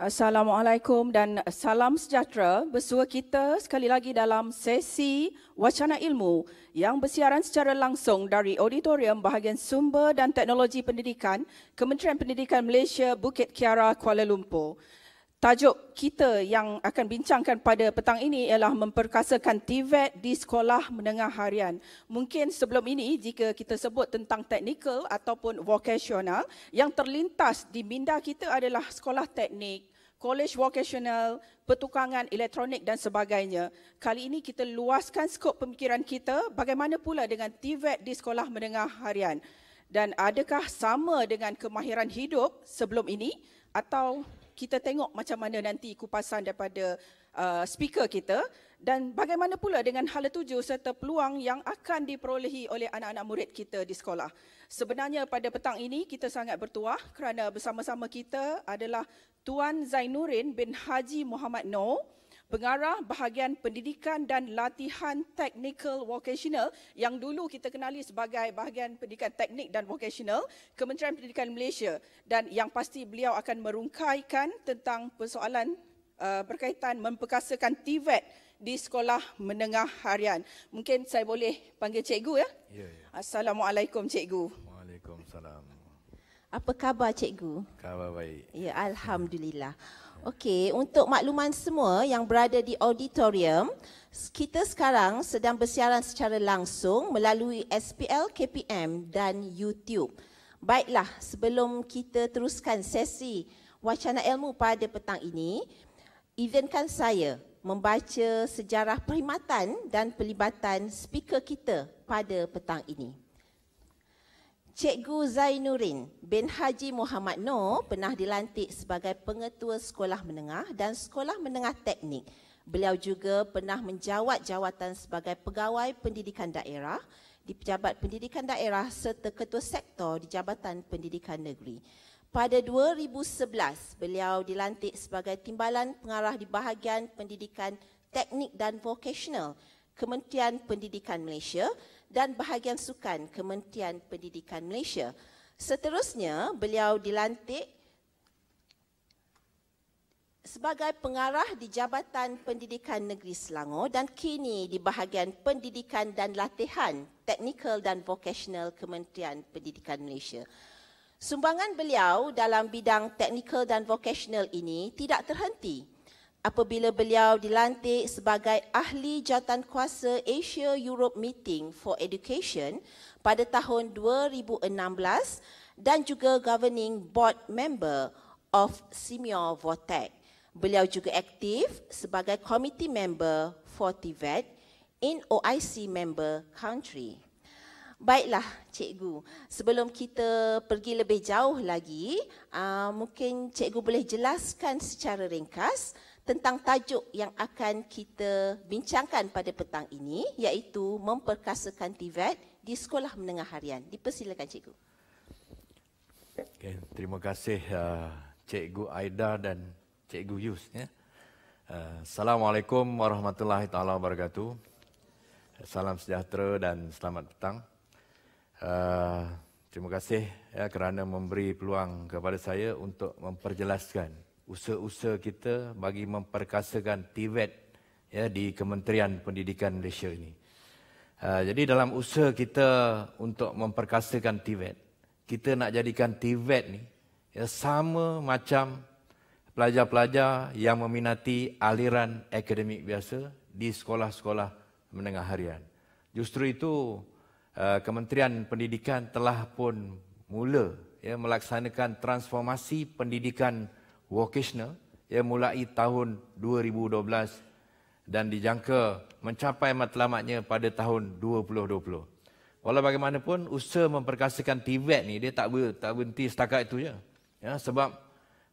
Assalamualaikum dan salam sejahtera bersua kita sekali lagi dalam sesi Wacana Ilmu yang bersiaran secara langsung dari auditorium bahagian Sumber dan Teknologi Pendidikan Kementerian Pendidikan Malaysia Bukit Kiara Kuala Lumpur. Tajuk kita yang akan bincangkan pada petang ini ialah memperkasakan TVET e di sekolah menengah harian. Mungkin sebelum ini jika kita sebut tentang teknikal ataupun vokasional yang terlintas di minda kita adalah sekolah teknik, college vocational, pertukangan elektronik dan sebagainya. Kali ini kita luaskan skop pemikiran kita bagaimana pula dengan TVET e di sekolah menengah harian. Dan adakah sama dengan kemahiran hidup sebelum ini atau kita tengok macam mana nanti kupasan daripada uh, speaker kita dan bagaimana pula dengan hal tuju serta peluang yang akan diperolehi oleh anak-anak murid kita di sekolah. Sebenarnya pada petang ini kita sangat bertuah kerana bersama-sama kita adalah Tuan Zainurin bin Haji Muhammad Noor, pengarah bahagian pendidikan dan latihan technical vocational yang dulu kita kenali sebagai bahagian pendidikan teknik dan vocational Kementerian Pendidikan Malaysia dan yang pasti beliau akan merungkaikan tentang persoalan uh, berkaitan memperkasakan TVET e di sekolah menengah harian. Mungkin saya boleh panggil cikgu ya? Ya, ya. Assalamualaikum cikgu. Waalaikumsalam. Apa khabar cikgu? Khabar baik. Ya, alhamdulillah. Okey, untuk makluman semua yang berada di auditorium, kita sekarang sedang bersiaran secara langsung melalui SPL KPM dan YouTube. Baiklah, sebelum kita teruskan sesi wacana ilmu pada petang ini, izinkan saya membaca sejarah perkhidmatan dan pelibatan speaker kita pada petang ini. Cikgu Zainurin bin Haji Muhammad Noor pernah dilantik sebagai pengetua sekolah menengah dan sekolah menengah teknik. Beliau juga pernah menjawat jawatan sebagai pegawai pendidikan daerah di Pejabat Pendidikan Daerah serta Ketua Sektor di Jabatan Pendidikan Negeri. Pada 2011, beliau dilantik sebagai timbalan pengarah di bahagian pendidikan teknik dan vokasional Kementerian Pendidikan Malaysia dan Bahagian Sukan Kementerian Pendidikan Malaysia. Seterusnya, beliau dilantik sebagai pengarah di Jabatan Pendidikan Negeri Selangor dan kini di Bahagian Pendidikan dan Latihan Teknikal dan Vokasional Kementerian Pendidikan Malaysia. Sumbangan beliau dalam bidang teknikal dan vokasional ini tidak terhenti apabila beliau dilantik sebagai ahli jantan kuasa Asia Europe Meeting for Education pada tahun 2016 dan juga governing board member of Simeon Votek, Beliau juga aktif sebagai committee member for TVET in OIC member country. Baiklah, cikgu. Sebelum kita pergi lebih jauh lagi, uh, mungkin cikgu boleh jelaskan secara ringkas tentang tajuk yang akan kita bincangkan pada petang ini iaitu memperkasakan TVET e di sekolah menengah harian. Dipersilakan cikgu. Okay, terima kasih uh, cikgu Aida dan cikgu Yus ya. Uh, Assalamualaikum warahmatullahi taala wabarakatuh. Salam sejahtera dan selamat petang. Uh, terima kasih ya kerana memberi peluang kepada saya untuk memperjelaskan usaha-usaha kita bagi memperkasakan TVET e ya di Kementerian Pendidikan Malaysia ini. Uh, jadi dalam usaha kita untuk memperkasakan TVET, e kita nak jadikan TVET e ni ya sama macam pelajar-pelajar yang meminati aliran akademik biasa di sekolah-sekolah menengah harian. Justru itu ha, Kementerian Pendidikan telah pun mula ya, melaksanakan transformasi pendidikan vocational ia mulai tahun 2012 dan dijangka mencapai matlamatnya pada tahun 2020. Walau bagaimanapun usaha memperkasakan TVET ni dia tak ber, tak berhenti setakat itu je. Ya sebab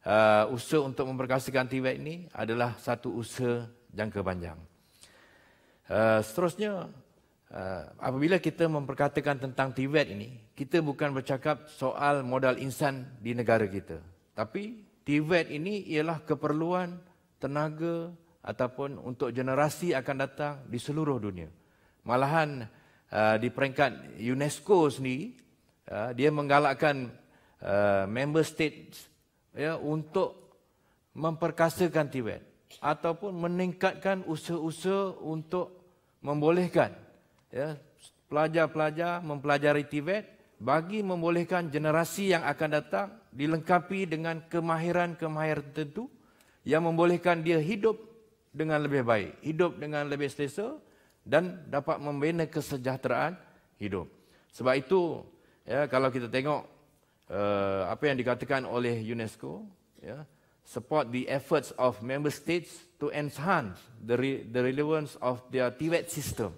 uh, usaha untuk memperkasakan TVET ini adalah satu usaha jangka panjang. Uh, seterusnya uh, apabila kita memperkatakan tentang TVET ini kita bukan bercakap soal modal insan di negara kita tapi Tibet ini ialah keperluan tenaga ataupun untuk generasi akan datang di seluruh dunia. Malahan uh, di peringkat UNESCO ni, uh, dia menggalakkan uh, member states ya, untuk memperkasakan Tibet ataupun meningkatkan usaha-usaha untuk membolehkan ya, pelajar-pelajar mempelajari Tibet bagi membolehkan generasi yang akan datang dilengkapi dengan kemahiran-kemahiran tertentu yang membolehkan dia hidup dengan lebih baik, hidup dengan lebih selesa dan dapat membina kesejahteraan hidup. Sebab itu, ya, kalau kita tengok uh, apa yang dikatakan oleh UNESCO, ya, support the efforts of member states to enhance the, re- the relevance of their TVET system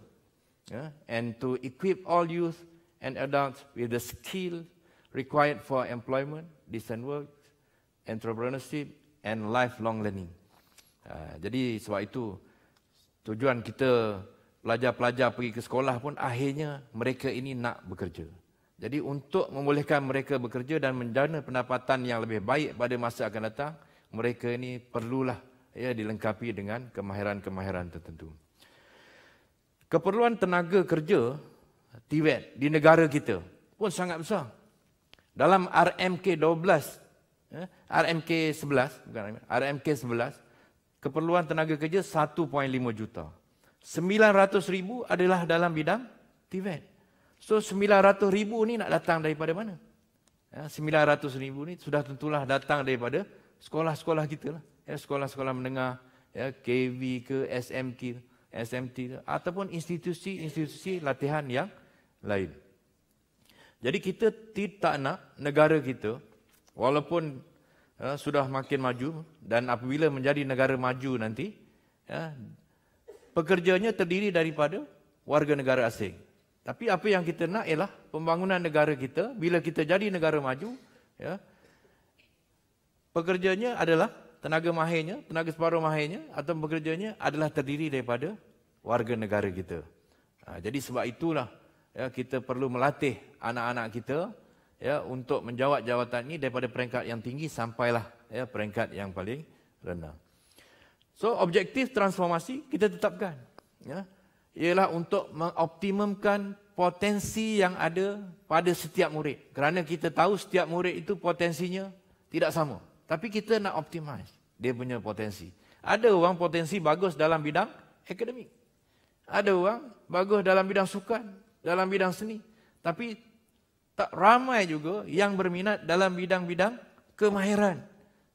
ya, and to equip all youth and adults with the skill required for employment, decent work, entrepreneurship and lifelong learning. Uh, jadi sebab itu tujuan kita pelajar-pelajar pergi ke sekolah pun akhirnya mereka ini nak bekerja. Jadi untuk membolehkan mereka bekerja dan menjana pendapatan yang lebih baik pada masa akan datang, mereka ini perlulah ya dilengkapi dengan kemahiran-kemahiran tertentu. Keperluan tenaga kerja TVET di negara kita pun sangat besar. Dalam RMK 12, RMK 11, bukan RMK 11, keperluan tenaga kerja 1.5 juta. 900 ribu adalah dalam bidang TVET. E so 900 ribu ni nak datang daripada mana? 900 eh, ribu ni sudah tentulah datang daripada sekolah-sekolah kita lah. Eh, sekolah-sekolah menengah, ya, KV ke SMK, SMT ke, ataupun institusi-institusi latihan yang lain. Jadi kita tidak nak negara kita walaupun ya, sudah makin maju dan apabila menjadi negara maju nanti ya, pekerjanya terdiri daripada warga negara asing. Tapi apa yang kita nak ialah pembangunan negara kita bila kita jadi negara maju ya, pekerjanya adalah tenaga mahirnya, tenaga separuh mahirnya atau pekerjanya adalah terdiri daripada warga negara kita. Ha, jadi sebab itulah ya kita perlu melatih anak-anak kita ya untuk menjawat jawatan ini daripada peringkat yang tinggi sampailah ya peringkat yang paling rendah. So objektif transformasi kita tetapkan ya ialah untuk mengoptimumkan potensi yang ada pada setiap murid. Kerana kita tahu setiap murid itu potensinya tidak sama. Tapi kita nak optimize dia punya potensi. Ada orang potensi bagus dalam bidang akademik. Ada orang bagus dalam bidang sukan, dalam bidang seni. Tapi tak ramai juga yang berminat dalam bidang-bidang kemahiran.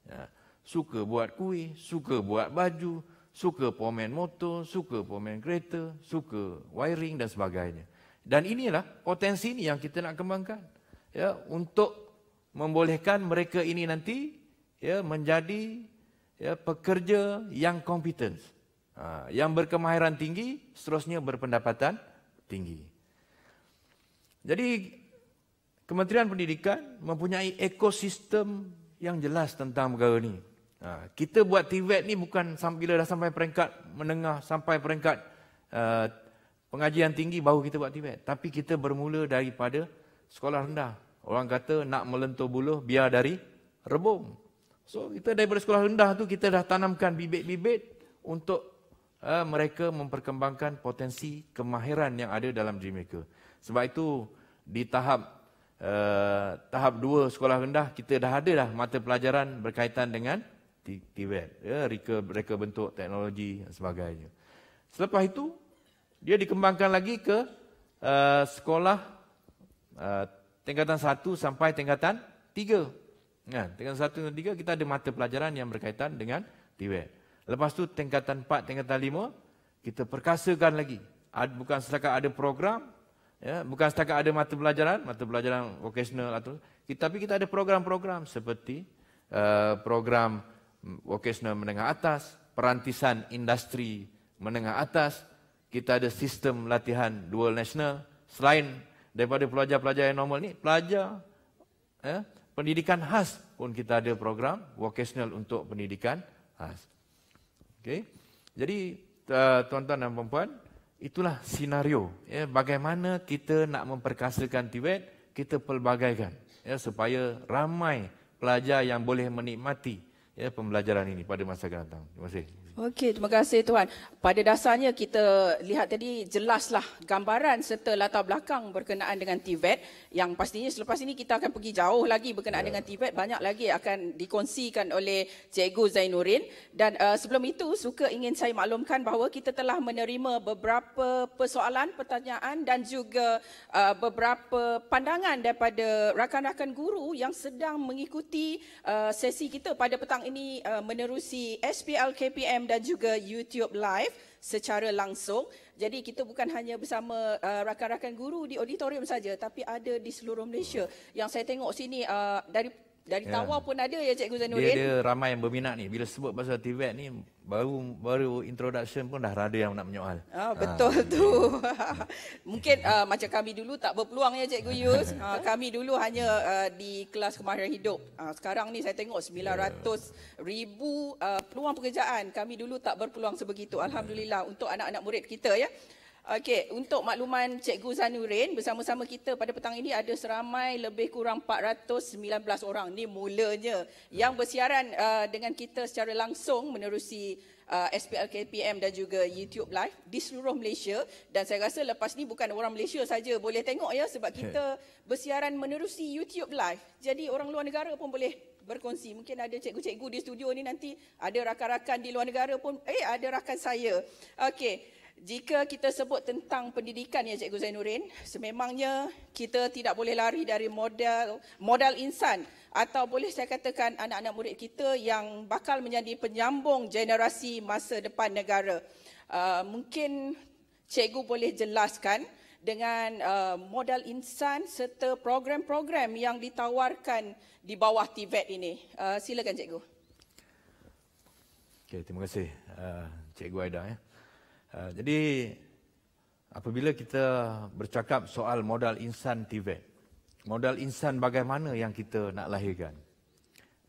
Ya, suka buat kuih, suka buat baju, suka pomen motor, suka pomen kereta, suka wiring dan sebagainya. Dan inilah potensi ini yang kita nak kembangkan. Ya, untuk membolehkan mereka ini nanti ya, menjadi ya, pekerja yang kompetens, Ha, yang berkemahiran tinggi, seterusnya berpendapatan tinggi. Jadi Kementerian Pendidikan mempunyai ekosistem yang jelas tentang perkara ini. Ha, kita buat TVET ni bukan bila dah sampai peringkat menengah sampai peringkat uh, pengajian tinggi baru kita buat TVET. Tapi kita bermula daripada sekolah rendah. Orang kata nak melentur buluh biar dari rebung. So kita daripada sekolah rendah tu kita dah tanamkan bibit-bibit untuk uh, mereka memperkembangkan potensi kemahiran yang ada dalam diri mereka. Sebab itu di tahap uh, tahap dua sekolah rendah kita dah ada dah mata pelajaran berkaitan dengan TVET, ya, reka, reka bentuk teknologi dan sebagainya. Selepas itu, dia dikembangkan lagi ke uh, sekolah uh, tingkatan satu sampai tingkatan tiga. Ya, tingkatan satu dan tiga kita ada mata pelajaran yang berkaitan dengan TVET. Lepas tu tingkatan empat, tingkatan lima kita perkasakan lagi. bukan setakat ada program, Ya, bukan setakat ada mata pelajaran, mata pelajaran vocational atau lah kita, tapi kita ada program-program seperti uh, program vocational menengah atas, perantisan industri menengah atas, kita ada sistem latihan dual national selain daripada pelajar-pelajar yang normal ni, pelajar ya, pendidikan khas pun kita ada program vocational untuk pendidikan khas. Okay, Jadi uh, tuan-tuan dan puan-puan, Itulah senario ya, bagaimana kita nak memperkasakan Tibet, kita pelbagaikan ya, supaya ramai pelajar yang boleh menikmati ya, pembelajaran ini pada masa akan datang. Terima kasih. Okey, terima kasih Tuhan. Pada dasarnya kita lihat tadi jelaslah gambaran serta latar belakang berkenaan dengan Tibet yang pastinya selepas ini kita akan pergi jauh lagi berkenaan ya. dengan Tibet banyak lagi akan dikongsikan oleh Cikgu Zainurin dan uh, sebelum itu suka ingin saya maklumkan bahawa kita telah menerima beberapa persoalan, pertanyaan dan juga uh, beberapa pandangan daripada rakan-rakan guru yang sedang mengikuti uh, sesi kita pada petang ini uh, menerusi SPLKPM dan juga YouTube live secara langsung. Jadi kita bukan hanya bersama uh, rakan-rakan guru di auditorium saja tapi ada di seluruh Malaysia. Yang saya tengok sini uh, dari dari yeah. Tawa pun ada ya Cikgu Zainuddin. Dia, dia ramai yang berminat ni. Bila sebut pasal Tibet ni, baru baru introduction pun dah ada yang nak menyoal. Oh, ah, betul ha. tu. Mungkin uh, macam kami dulu tak berpeluang ya Cikgu Yus. uh, kami dulu hanya uh, di kelas kemahiran hidup. Uh, sekarang ni saya tengok 900 yeah. ribu uh, peluang pekerjaan. Kami dulu tak berpeluang sebegitu. Alhamdulillah yeah. untuk anak-anak murid kita ya. Okey, untuk makluman Cikgu Zanurin, bersama-sama kita pada petang ini ada seramai lebih kurang 419 orang. Ini mulanya yang hmm. bersiaran uh, dengan kita secara langsung menerusi uh, SPLKPM dan juga YouTube Live di seluruh Malaysia. Dan saya rasa lepas ni bukan orang Malaysia saja boleh tengok ya sebab kita bersiaran menerusi YouTube Live. Jadi orang luar negara pun boleh berkongsi. Mungkin ada cikgu-cikgu di studio ni nanti ada rakan-rakan di luar negara pun. Eh, ada rakan saya. Okey. Jika kita sebut tentang pendidikan ya Cikgu Zainurin, sememangnya kita tidak boleh lari dari modal modal insan atau boleh saya katakan anak-anak murid kita yang bakal menjadi penyambung generasi masa depan negara. Uh, mungkin Cikgu boleh jelaskan dengan uh, modal insan serta program-program yang ditawarkan di bawah TVET e ini. Uh, silakan Cikgu. Okay, terima kasih uh, Cikgu Aida. Ya. Eh, jadi apabila kita bercakap soal modal insan tibet, modal insan bagaimana yang kita nak lahirkan.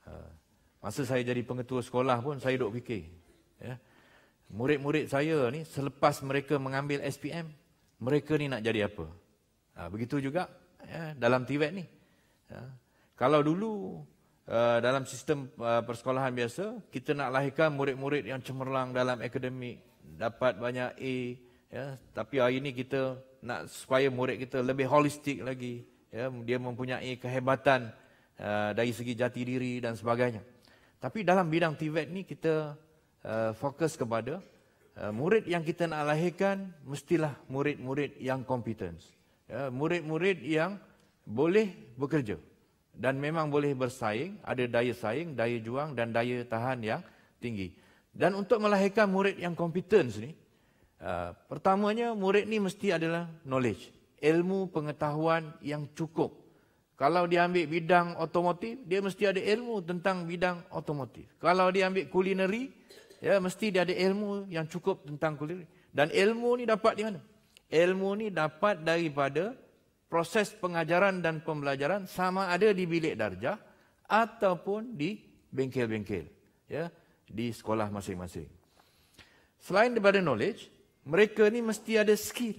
Uh, masa saya jadi pengetua sekolah pun saya duk fikir. Ya, murid-murid saya ni selepas mereka mengambil SPM, mereka ni nak jadi apa? Ha, begitu juga ya, dalam tibet ni. Ha, kalau dulu eh, dalam sistem persekolahan biasa kita nak lahirkan murid-murid yang cemerlang dalam akademik dapat banyak A ya tapi hari ini kita nak supaya murid kita lebih holistik lagi ya dia mempunyai kehebatan uh, dari segi jati diri dan sebagainya tapi dalam bidang TVET e ni kita uh, fokus kepada uh, murid yang kita nak lahirkan mestilah murid-murid yang competence ya murid-murid yang boleh bekerja dan memang boleh bersaing ada daya saing daya juang dan daya tahan yang tinggi dan untuk melahirkan murid yang kompeten ni, uh, pertamanya murid ni mesti adalah knowledge, ilmu pengetahuan yang cukup. Kalau dia ambil bidang otomotif, dia mesti ada ilmu tentang bidang otomotif. Kalau dia ambil kulineri, ya mesti dia ada ilmu yang cukup tentang kulineri. Dan ilmu ni dapat di mana? Ilmu ni dapat daripada proses pengajaran dan pembelajaran sama ada di bilik darjah ataupun di bengkel-bengkel. Ya di sekolah masing-masing. Selain daripada knowledge, mereka ni mesti ada skill.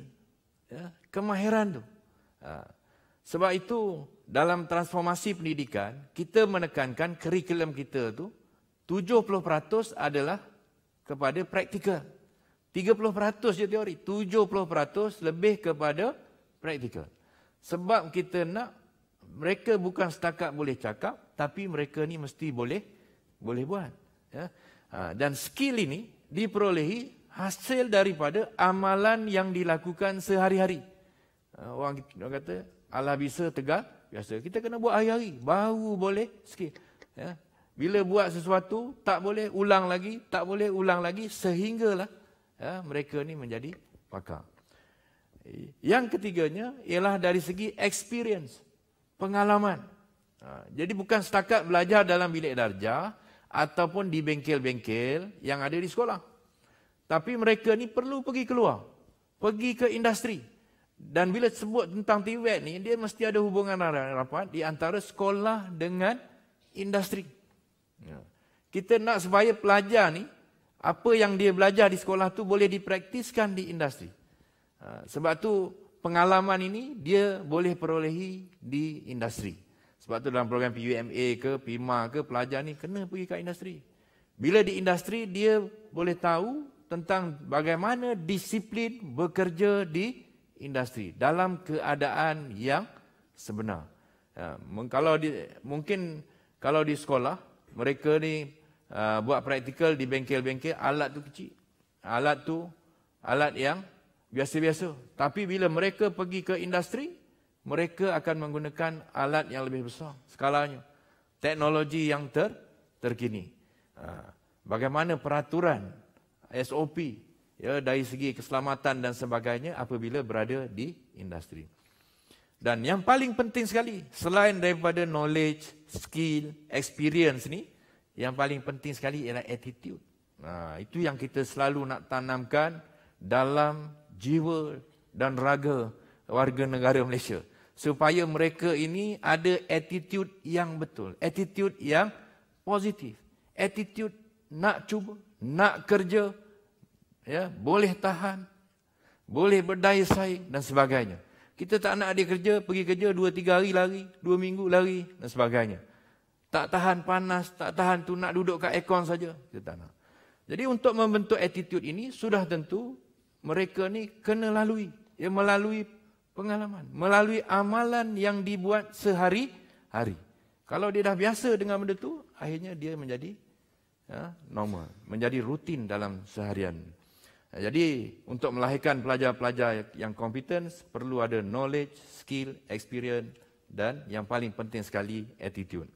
Ya, kemahiran tu. Ha. Sebab itu dalam transformasi pendidikan, kita menekankan kurikulum kita tu 70% adalah kepada praktikal. 30% je teori, 70% lebih kepada praktikal. Sebab kita nak mereka bukan setakat boleh cakap, tapi mereka ni mesti boleh boleh buat. Ya. Ha, dan skill ini diperolehi hasil daripada amalan yang dilakukan sehari-hari. Ha, orang, orang kata Allah bisa tegak biasa. Kita kena buat hari-hari baru boleh skill. Ya. Bila buat sesuatu tak boleh ulang lagi, tak boleh ulang lagi sehinggalah ya, mereka ni menjadi pakar. Yang ketiganya ialah dari segi experience, pengalaman. Ha, jadi bukan setakat belajar dalam bilik darjah, ataupun di bengkel-bengkel yang ada di sekolah. Tapi mereka ni perlu pergi keluar, pergi ke industri. Dan bila sebut tentang TVET ni, dia mesti ada hubungan rapat di antara sekolah dengan industri. Ya. Kita nak supaya pelajar ni, apa yang dia belajar di sekolah tu boleh dipraktiskan di industri. Ha, sebab tu pengalaman ini dia boleh perolehi di industri. Sebab tu dalam program PUMA ke, PIMA ke, pelajar ni kena pergi ke industri. Bila di industri, dia boleh tahu tentang bagaimana disiplin bekerja di industri dalam keadaan yang sebenar. Ya, kalau di, mungkin kalau di sekolah, mereka ni uh, buat praktikal di bengkel-bengkel, alat tu kecil. Alat tu alat yang biasa-biasa. Tapi bila mereka pergi ke industri, mereka akan menggunakan alat yang lebih besar skalanya teknologi yang ter terkini ha. bagaimana peraturan SOP ya dari segi keselamatan dan sebagainya apabila berada di industri dan yang paling penting sekali selain daripada knowledge skill experience ni yang paling penting sekali ialah attitude Nah, ha, itu yang kita selalu nak tanamkan dalam jiwa dan raga warga negara Malaysia supaya mereka ini ada attitude yang betul, attitude yang positif, attitude nak cuba, nak kerja, ya, boleh tahan, boleh berdaya saing dan sebagainya. Kita tak nak dia kerja, pergi kerja 2 3 hari lari, 2 minggu lari dan sebagainya. Tak tahan panas, tak tahan tu nak duduk kat aircon saja, kita tak nak. Jadi untuk membentuk attitude ini sudah tentu mereka ni kena lalui, ya melalui pengalaman melalui amalan yang dibuat sehari-hari. Kalau dia dah biasa dengan benda tu, akhirnya dia menjadi ya, normal, menjadi rutin dalam seharian. Jadi untuk melahirkan pelajar-pelajar yang kompeten perlu ada knowledge, skill, experience dan yang paling penting sekali attitude.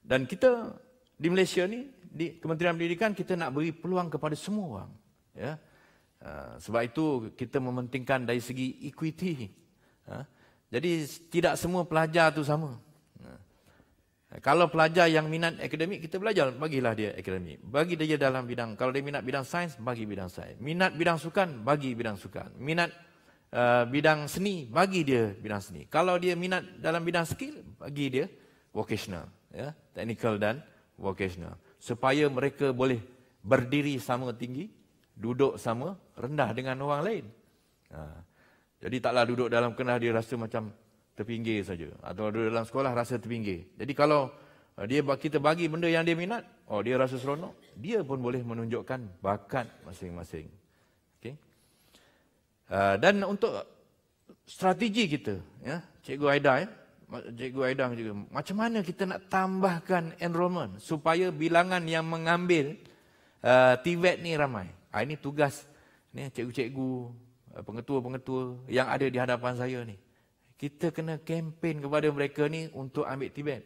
Dan kita di Malaysia ni di Kementerian Pendidikan kita nak beri peluang kepada semua orang ya. Ha, sebab itu kita mementingkan dari segi equity. Ha, jadi tidak semua pelajar itu sama. Ha, kalau pelajar yang minat akademik, kita belajar, bagilah dia akademik. Bagi dia dalam bidang, kalau dia minat bidang sains, bagi bidang sains. Minat bidang sukan, bagi bidang sukan. Minat uh, bidang seni, bagi dia bidang seni. Kalau dia minat dalam bidang skill, bagi dia vocational. Ya, technical dan vocational. Supaya mereka boleh berdiri sama tinggi, duduk sama rendah dengan orang lain. Ha. Jadi taklah duduk dalam kenal dia rasa macam terpinggir saja. Atau duduk dalam sekolah rasa terpinggir. Jadi kalau uh, dia kita bagi benda yang dia minat, oh dia rasa seronok, dia pun boleh menunjukkan bakat masing-masing. Okay. Uh, dan untuk strategi kita, ya, Cikgu Aida, ya, Cikgu Aida juga, macam mana kita nak tambahkan enrollment supaya bilangan yang mengambil uh, TVET ni ramai. Ha, ini tugas ni cikgu-cikgu, eh, pengetua-pengetua yang ada di hadapan saya ni. Kita kena kempen kepada mereka ni untuk ambil Tibet.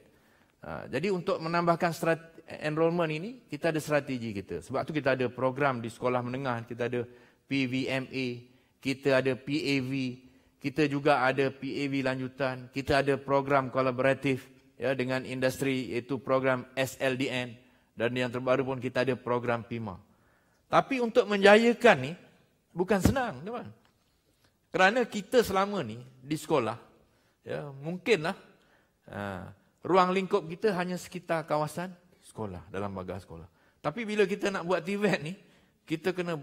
Ha, jadi untuk menambahkan strat- enrollment ini, kita ada strategi kita. Sebab tu kita ada program di sekolah menengah, kita ada PVMA, kita ada PAV, kita juga ada PAV lanjutan, kita ada program kolaboratif ya dengan industri iaitu program SLDN dan yang terbaru pun kita ada program PIMA. Tapi untuk menjayakan ni bukan senang, teman. Kerana kita selama ni di sekolah, ya, mungkinlah ha, ruang lingkup kita hanya sekitar kawasan sekolah, dalam pagar sekolah. Tapi bila kita nak buat TVET ni, kita kena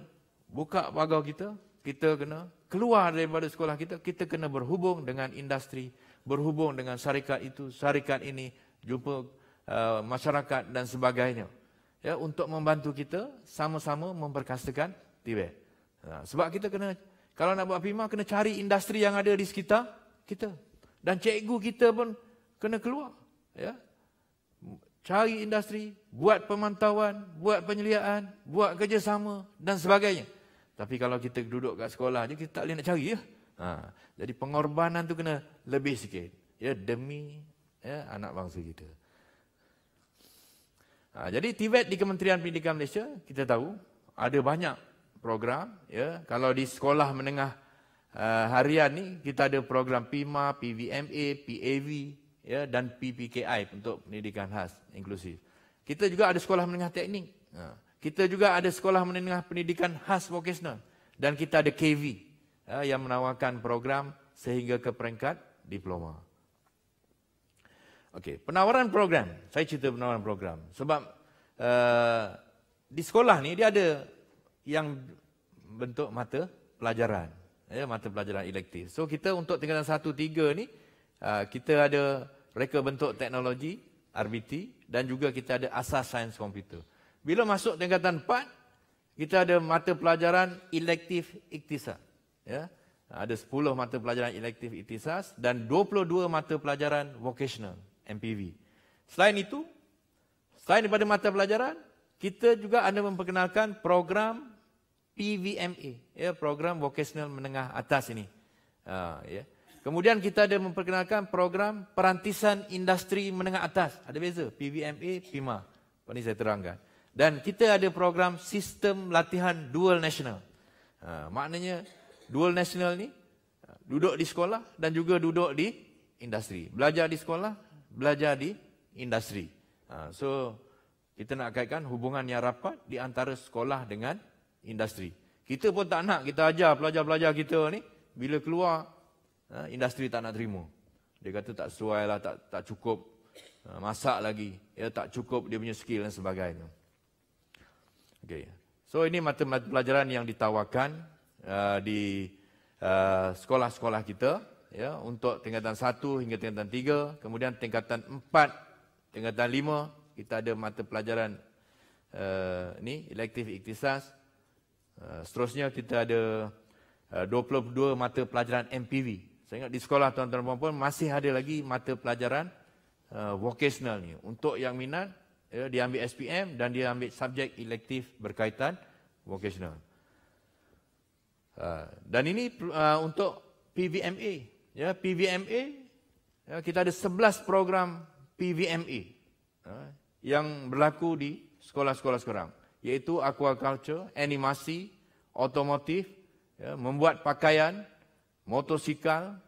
buka pagar kita, kita kena keluar daripada sekolah kita, kita kena berhubung dengan industri, berhubung dengan syarikat itu, syarikat ini, jumpa uh, masyarakat dan sebagainya ya untuk membantu kita sama-sama memperkasakan Tibet. Ha, sebab kita kena kalau nak buat Pima kena cari industri yang ada di sekitar kita. Dan cikgu kita pun kena keluar ya. Cari industri, buat pemantauan, buat penyeliaan, buat kerjasama dan sebagainya. Tapi kalau kita duduk kat sekolah je kita tak boleh nak cari ya. Ha, jadi pengorbanan tu kena lebih sikit ya demi ya anak bangsa kita. Ha, jadi TVET di Kementerian Pendidikan Malaysia kita tahu ada banyak program ya kalau di sekolah menengah uh, harian ni kita ada program PIMA, PVMA, PAV ya dan PPKI untuk pendidikan khas inklusif. Kita juga ada sekolah menengah teknik. Ha. Kita juga ada sekolah menengah pendidikan khas vokasional dan kita ada KV ya, ha, yang menawarkan program sehingga ke peringkat diploma. Okey, penawaran program. Saya cerita penawaran program. Sebab uh, di sekolah ni dia ada yang bentuk mata pelajaran. Ya, mata pelajaran elektif. So kita untuk tingkatan 1, 3 ni, uh, kita ada reka bentuk teknologi, RBT, dan juga kita ada asas sains komputer. Bila masuk tingkatan 4, kita ada mata pelajaran elektif iktisas. Ya, ada 10 mata pelajaran elektif iktisas dan 22 mata pelajaran vocational. MPV. Selain itu, selain daripada mata pelajaran, kita juga ada memperkenalkan program PVMA, ya, program vocational menengah atas ini. Uh, ya. Kemudian kita ada memperkenalkan program perantisan industri menengah atas. Ada beza, PVMA, PIMA. Ini saya terangkan. Dan kita ada program sistem latihan dual national. Uh, maknanya dual national ni duduk di sekolah dan juga duduk di industri. Belajar di sekolah belajar di industri. Ha, so kita nak kaitkan hubungan yang rapat di antara sekolah dengan industri. Kita pun tak nak kita ajar pelajar-pelajar kita ni bila keluar ha, industri tak nak terima. Dia kata tak sesuai lah, tak, tak cukup ha, masak lagi. Ya, tak cukup dia punya skill dan sebagainya. Okay. So ini mata pelajaran yang ditawarkan uh, di uh, sekolah-sekolah kita ya untuk tingkatan 1 hingga tingkatan 3 kemudian tingkatan 4 tingkatan 5 kita ada mata pelajaran uh, ni elektif iktisas uh, seterusnya kita ada eh, uh, 22 mata pelajaran MPV saya ingat di sekolah tuan-tuan dan puan masih ada lagi mata pelajaran uh, vocational ni untuk yang minat ya, dia ambil SPM dan dia ambil subjek elektif berkaitan vocational uh, dan ini uh, untuk PVMA ya PVMA ya, kita ada 11 program PVMA ya, yang berlaku di sekolah-sekolah sekarang yaitu aquaculture animasi otomotif ya, membuat pakaian motosikal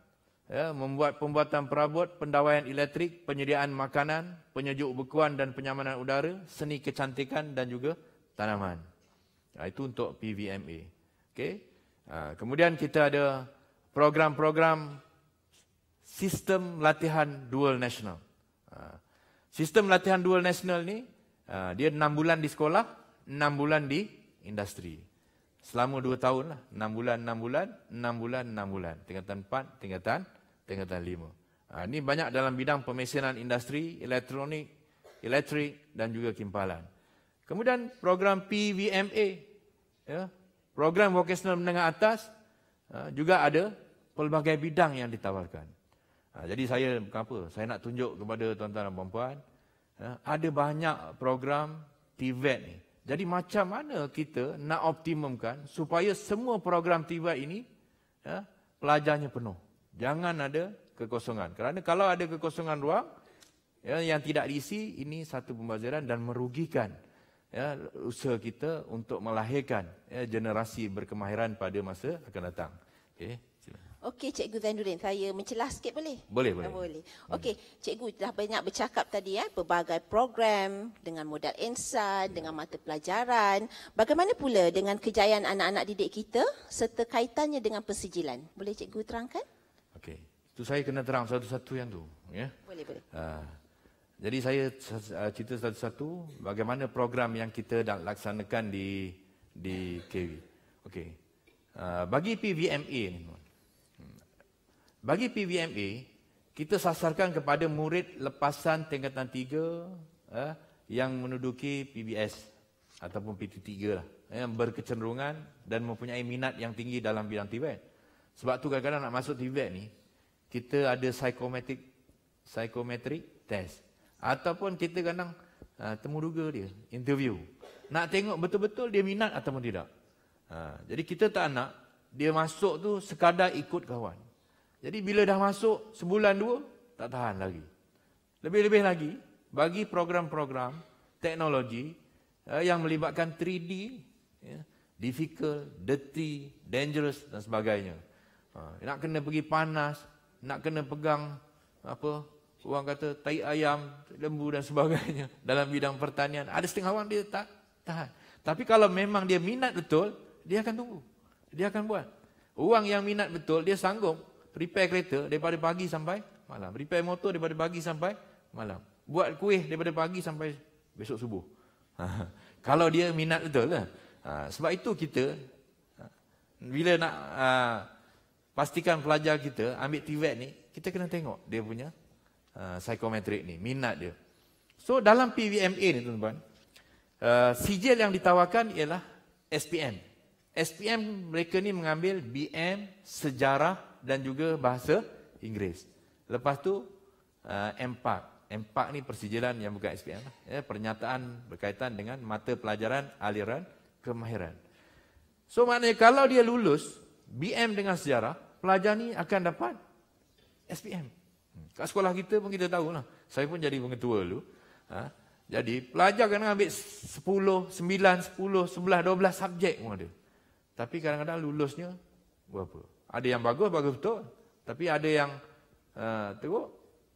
ya, membuat pembuatan perabot pendawaian elektrik penyediaan makanan penyejuk bekuan dan penyamanan udara seni kecantikan dan juga tanaman ya, itu untuk PVMA okey ha, Kemudian kita ada program-program sistem latihan dual national. Ah, sistem latihan dual national ni, ah, dia enam bulan di sekolah, enam bulan di industri. Selama dua tahun lah, enam bulan, enam bulan, enam bulan, enam bulan. Tingkatan empat, tingkatan, tingkatan lima. Ini ah, banyak dalam bidang pemesanan industri, elektronik, elektrik dan juga kimpalan. Kemudian program PVMA, ya, program vocational menengah atas, juga ada pelbagai bidang yang ditawarkan. Ha, jadi saya bukan apa, saya nak tunjuk kepada tuan-tuan dan puan-puan, ha, ada banyak program TVET e ni. Jadi macam mana kita nak optimumkan supaya semua program TVET e ini ya, pelajarnya penuh. Jangan ada kekosongan. Kerana kalau ada kekosongan ruang, ya, yang tidak diisi, ini satu pembelajaran dan merugikan ya, usaha kita untuk melahirkan ya, generasi berkemahiran pada masa akan datang. Okay. Okey, Cikgu Zainuddin, saya mencelah sikit boleh? Boleh, boleh. Ah, boleh. Hmm. Okey, Cikgu telah banyak bercakap tadi ya, pelbagai program dengan modal insan, ya. Hmm. dengan mata pelajaran. Bagaimana pula dengan kejayaan anak-anak didik kita serta kaitannya dengan persijilan? Boleh Cikgu terangkan? Okey, tu saya kena terang satu-satu yang tu. Ya? Boleh, boleh. Uh, jadi saya ah, cerita satu-satu bagaimana program yang kita dah laksanakan di di KW. Okey, uh, bagi PVMA ni, bagi PVMA, kita sasarkan kepada murid lepasan tingkatan tiga eh, yang menuduki PBS ataupun PT3 lah, eh, yang berkecenderungan dan mempunyai minat yang tinggi dalam bidang TVET. Sebab tu kadang-kadang nak masuk TVET ni, kita ada psychometric, psychometric test. Ataupun kita kadang uh, eh, temuduga dia, interview. Nak tengok betul-betul dia minat ataupun tidak. Uh, jadi kita tak nak dia masuk tu sekadar ikut kawan. Jadi bila dah masuk sebulan dua, tak tahan lagi. Lebih-lebih lagi, bagi program-program teknologi uh, yang melibatkan 3D, ya, difficult, dirty, dangerous dan sebagainya. Uh, nak kena pergi panas, nak kena pegang apa orang kata tai ayam, lembu dan sebagainya dalam bidang pertanian. Ada setengah orang dia tak tahan. Tapi kalau memang dia minat betul, dia akan tunggu. Dia akan buat. Orang yang minat betul, dia sanggup repair kereta daripada pagi sampai malam. Repair motor daripada pagi sampai malam. Buat kuih daripada pagi sampai besok subuh. Ha. Kalau dia minat betul lah. Ha, sebab itu kita, ha, bila nak ha, pastikan pelajar kita ambil TVET ni, kita kena tengok dia punya ha, psikometrik ni, minat dia. So dalam PVMA ni tuan-tuan, uh, sijil yang ditawarkan ialah SPM. SPM mereka ni mengambil BM Sejarah dan juga bahasa Inggeris. Lepas tu uh, MPAK. MPAK ni persijilan yang bukan SPM. Lah. Ya, pernyataan berkaitan dengan mata pelajaran aliran kemahiran. So maknanya kalau dia lulus BM dengan sejarah, pelajar ni akan dapat SPM. Hmm, kat sekolah kita pun kita tahu lah. Saya pun jadi pengetua dulu. Ha? Jadi pelajar kan ambil 10, 9, 10, 11, 12 subjek pun ada. Tapi kadang-kadang lulusnya berapa? Ada yang bagus, bagus betul. Tapi ada yang uh, teruk,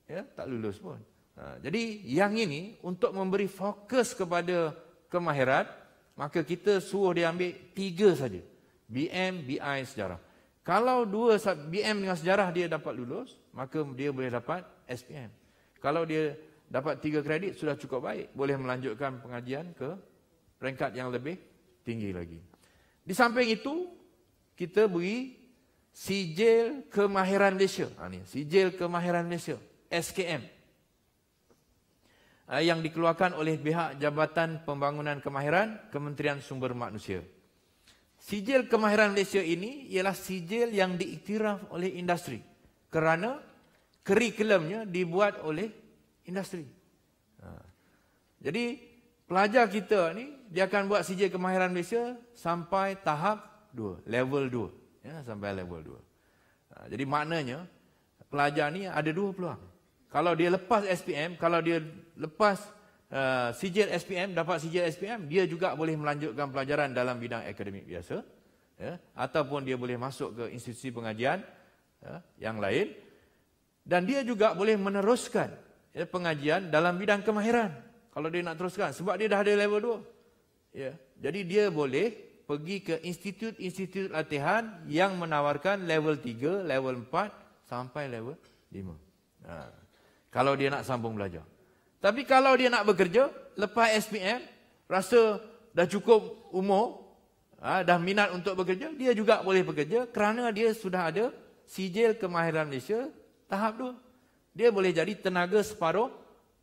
ya, tak lulus pun. Uh, jadi yang ini untuk memberi fokus kepada kemahiran, maka kita suruh dia ambil tiga saja. BM, BI, sejarah. Kalau dua BM dengan sejarah dia dapat lulus, maka dia boleh dapat SPM. Kalau dia dapat tiga kredit, sudah cukup baik. Boleh melanjutkan pengajian ke peringkat yang lebih tinggi lagi. Di samping itu, kita beri Sijil Kemahiran Malaysia. Ha, ni, sijil Kemahiran Malaysia. SKM. Ha, yang dikeluarkan oleh pihak Jabatan Pembangunan Kemahiran Kementerian Sumber Manusia. Sijil Kemahiran Malaysia ini ialah sijil yang diiktiraf oleh industri. Kerana kurikulumnya dibuat oleh industri. Ha. Jadi pelajar kita ni dia akan buat sijil kemahiran Malaysia sampai tahap 2, level ya sampai level 2. Ha, jadi maknanya pelajar ni ada dua peluang. Kalau dia lepas SPM, kalau dia lepas uh, sijil SPM, dapat sijil SPM, dia juga boleh melanjutkan pelajaran dalam bidang akademik biasa. Ya, ataupun dia boleh masuk ke institusi pengajian ya, yang lain. Dan dia juga boleh meneruskan ya, pengajian dalam bidang kemahiran. Kalau dia nak teruskan, sebab dia dah ada level 2. Ya, jadi dia boleh pergi ke institut-institut latihan yang menawarkan level 3, level 4 sampai level 5. Ha. Kalau dia nak sambung belajar. Tapi kalau dia nak bekerja, lepas SPM, rasa dah cukup umur, ha, dah minat untuk bekerja, dia juga boleh bekerja kerana dia sudah ada sijil kemahiran Malaysia tahap 2. Dia boleh jadi tenaga separuh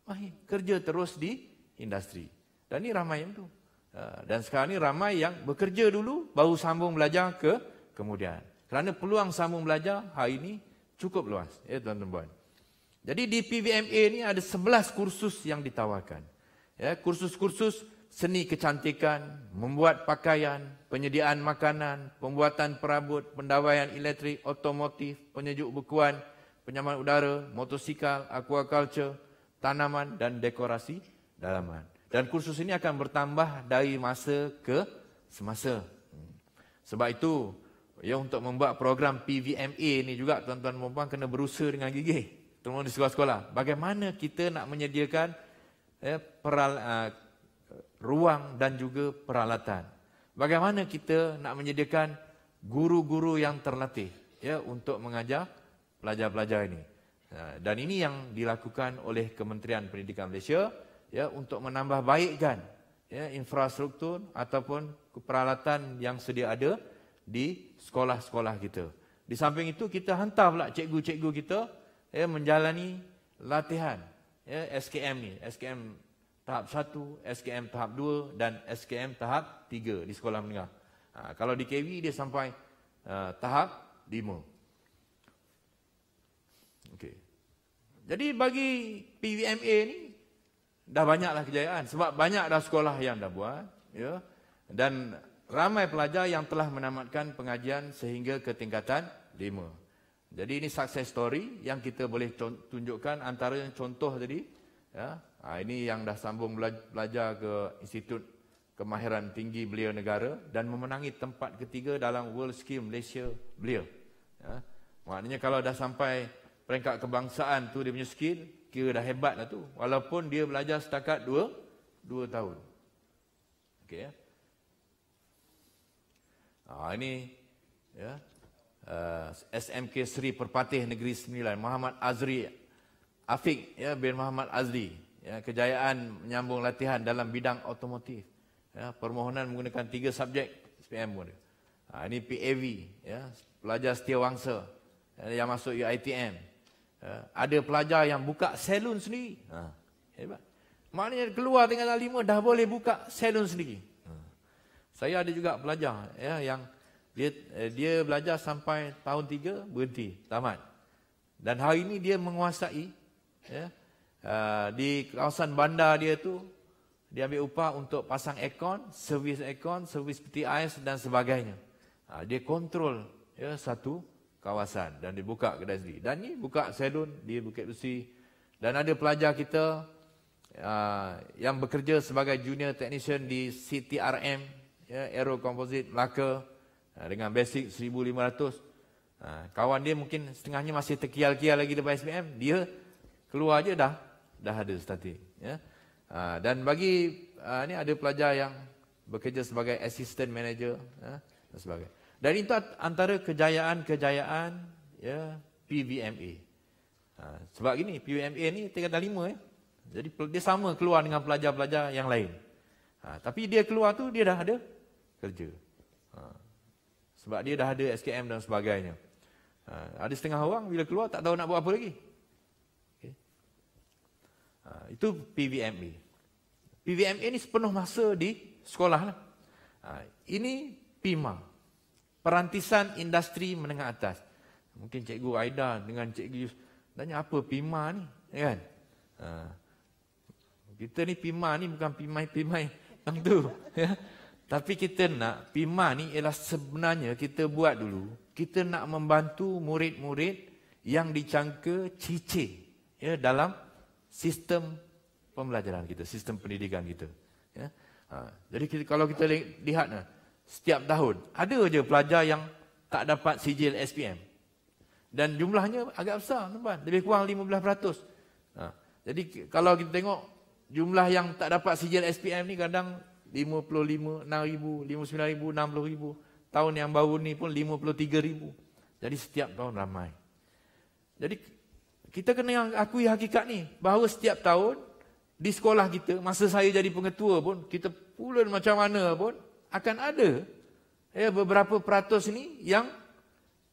mahir. Kerja terus di industri. Dan ini ramai yang tu. Ha, dan sekarang ni ramai yang bekerja dulu baru sambung belajar ke kemudian. Kerana peluang sambung belajar hari ini cukup luas, ya tuan-tuan. Jadi di PVMA ni ada 11 kursus yang ditawarkan. Ya, kursus-kursus seni kecantikan, membuat pakaian, penyediaan makanan, pembuatan perabot, pendawaian elektrik, otomotif, penyejuk bekuan, penyaman udara, motosikal, aquaculture, tanaman dan dekorasi dalaman. Dan kursus ini akan bertambah dari masa ke semasa. Sebab itu, ya untuk membuat program PVMA ini juga, tuan-tuan dan puan kena berusaha dengan gigi. Tuan-tuan di sekolah-sekolah. Bagaimana kita nak menyediakan ya, peral, uh, ruang dan juga peralatan. Bagaimana kita nak menyediakan guru-guru yang terlatih ya, untuk mengajar pelajar-pelajar ini. Ah, dan ini yang dilakukan oleh Kementerian Pendidikan Malaysia ya untuk menambah baikkan ya infrastruktur ataupun peralatan yang sedia ada di sekolah-sekolah kita. Di samping itu kita hantar pula cikgu-cikgu kita ya menjalani latihan ya SKM ni, SKM tahap 1, SKM tahap 2 dan SKM tahap 3 di sekolah menengah. Ha, kalau di KW dia sampai uh, tahap 5. Okey. Jadi bagi PVMA ni dah banyaklah kejayaan sebab banyak dah sekolah yang dah buat ya dan ramai pelajar yang telah menamatkan pengajian sehingga ke tingkatan 5 jadi ini sukses story yang kita boleh tunjukkan antara contoh tadi ya ha, ini yang dah sambung belajar ke institut kemahiran tinggi belia negara dan memenangi tempat ketiga dalam world scheme Malaysia belia ya maknanya kalau dah sampai peringkat kebangsaan tu dia punya skill kira dah hebat lah tu. Walaupun dia belajar setakat dua, dua tahun. Okay. ya. Ha, ini ya, uh, eh, SMK Sri Perpatih Negeri Sembilan, Muhammad Azri Afiq ya, bin Muhammad Azli. Ya, kejayaan menyambung latihan dalam bidang otomotif. Ya, permohonan menggunakan tiga subjek SPM pun. Ha, ini PAV, ya, pelajar setiawangsa ya, yang masuk UITM. Eh, ada pelajar yang buka salon sendiri. Ha. Hebat. Maknanya keluar tinggal lima dah boleh buka salon sendiri. Ha. Saya ada juga pelajar ya, yang dia, eh, dia belajar sampai tahun tiga berhenti, tamat. Dan hari ini dia menguasai ya, eh, di kawasan bandar dia tu dia ambil upah untuk pasang aircon, servis aircon, servis peti ais dan sebagainya. Ha, dia kontrol ya, satu kawasan dan dibuka kedai sendiri. Dan ni buka salon di Bukit Besi. Dan ada pelajar kita uh, yang bekerja sebagai junior technician di CTRM, ya, Aero Composite Melaka uh, dengan basic 1500. Uh, ah, kawan dia mungkin setengahnya masih terkial-kial lagi depan SPM. Dia keluar aja dah, dah ada starting. Ya. Uh, dan bagi uh, ni ada pelajar yang bekerja sebagai assistant manager ya, dan sebagainya. Dan itu antara kejayaan-kejayaan ya, PVMA. Ha, sebab gini, PVMA ni tingkatan lima. Ya. Jadi dia sama keluar dengan pelajar-pelajar yang lain. Ha, tapi dia keluar tu, dia dah ada kerja. Ha, sebab dia dah ada SKM dan sebagainya. Ha, ada setengah orang bila keluar tak tahu nak buat apa lagi. Okay. Ha, itu PVMA. PVMA ni sepenuh masa di sekolah. Lah. Ha, ini PIMA. Ini PIMA perantisan industri menengah atas. Mungkin Cikgu Aida dengan Cikgu Yus tanya apa PIMA ni kan? Ha. Kita ni PIMA ni bukan PIMAI-PIMAI macam tu. Ya. Tapi kita nak PIMA ni ialah sebenarnya kita buat dulu. Kita nak membantu murid-murid yang dicangka cici ya, dalam sistem pembelajaran kita, sistem pendidikan kita. Ya. Ha. Jadi kita, kalau kita lihat, lihat setiap tahun. Ada je pelajar yang tak dapat sijil SPM. Dan jumlahnya agak besar, tuan-tuan. Lebih kurang 15%. Ha. Jadi kalau kita tengok jumlah yang tak dapat sijil SPM ni kadang 55, 6,000, 59,000, 60,000. Tahun yang baru ni pun 53,000. Jadi setiap tahun ramai. Jadi kita kena akui hakikat ni. Bahawa setiap tahun di sekolah kita, masa saya jadi pengetua pun, kita pulun macam mana pun, akan ada ya, beberapa peratus ini yang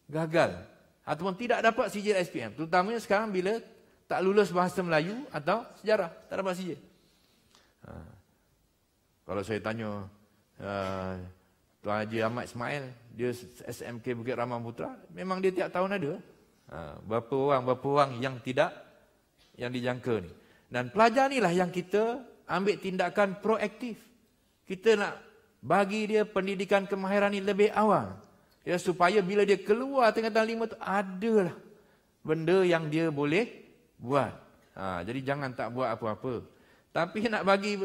gagal ataupun tidak dapat sijil SPM. Terutamanya sekarang bila tak lulus bahasa Melayu atau sejarah, tak dapat sijil. Ha. Kalau saya tanya uh, Tuan Haji Ahmad Ismail, dia SMK Bukit Rahman Putra, memang dia tiap tahun ada. Ha. Berapa orang, berapa orang yang tidak yang dijangka ni. Dan pelajar lah yang kita ambil tindakan proaktif. Kita nak bagi dia pendidikan kemahiran ini lebih awal. Ya, supaya bila dia keluar tengah tahun lima itu, adalah benda yang dia boleh buat. Ha, jadi jangan tak buat apa-apa. Tapi nak bagi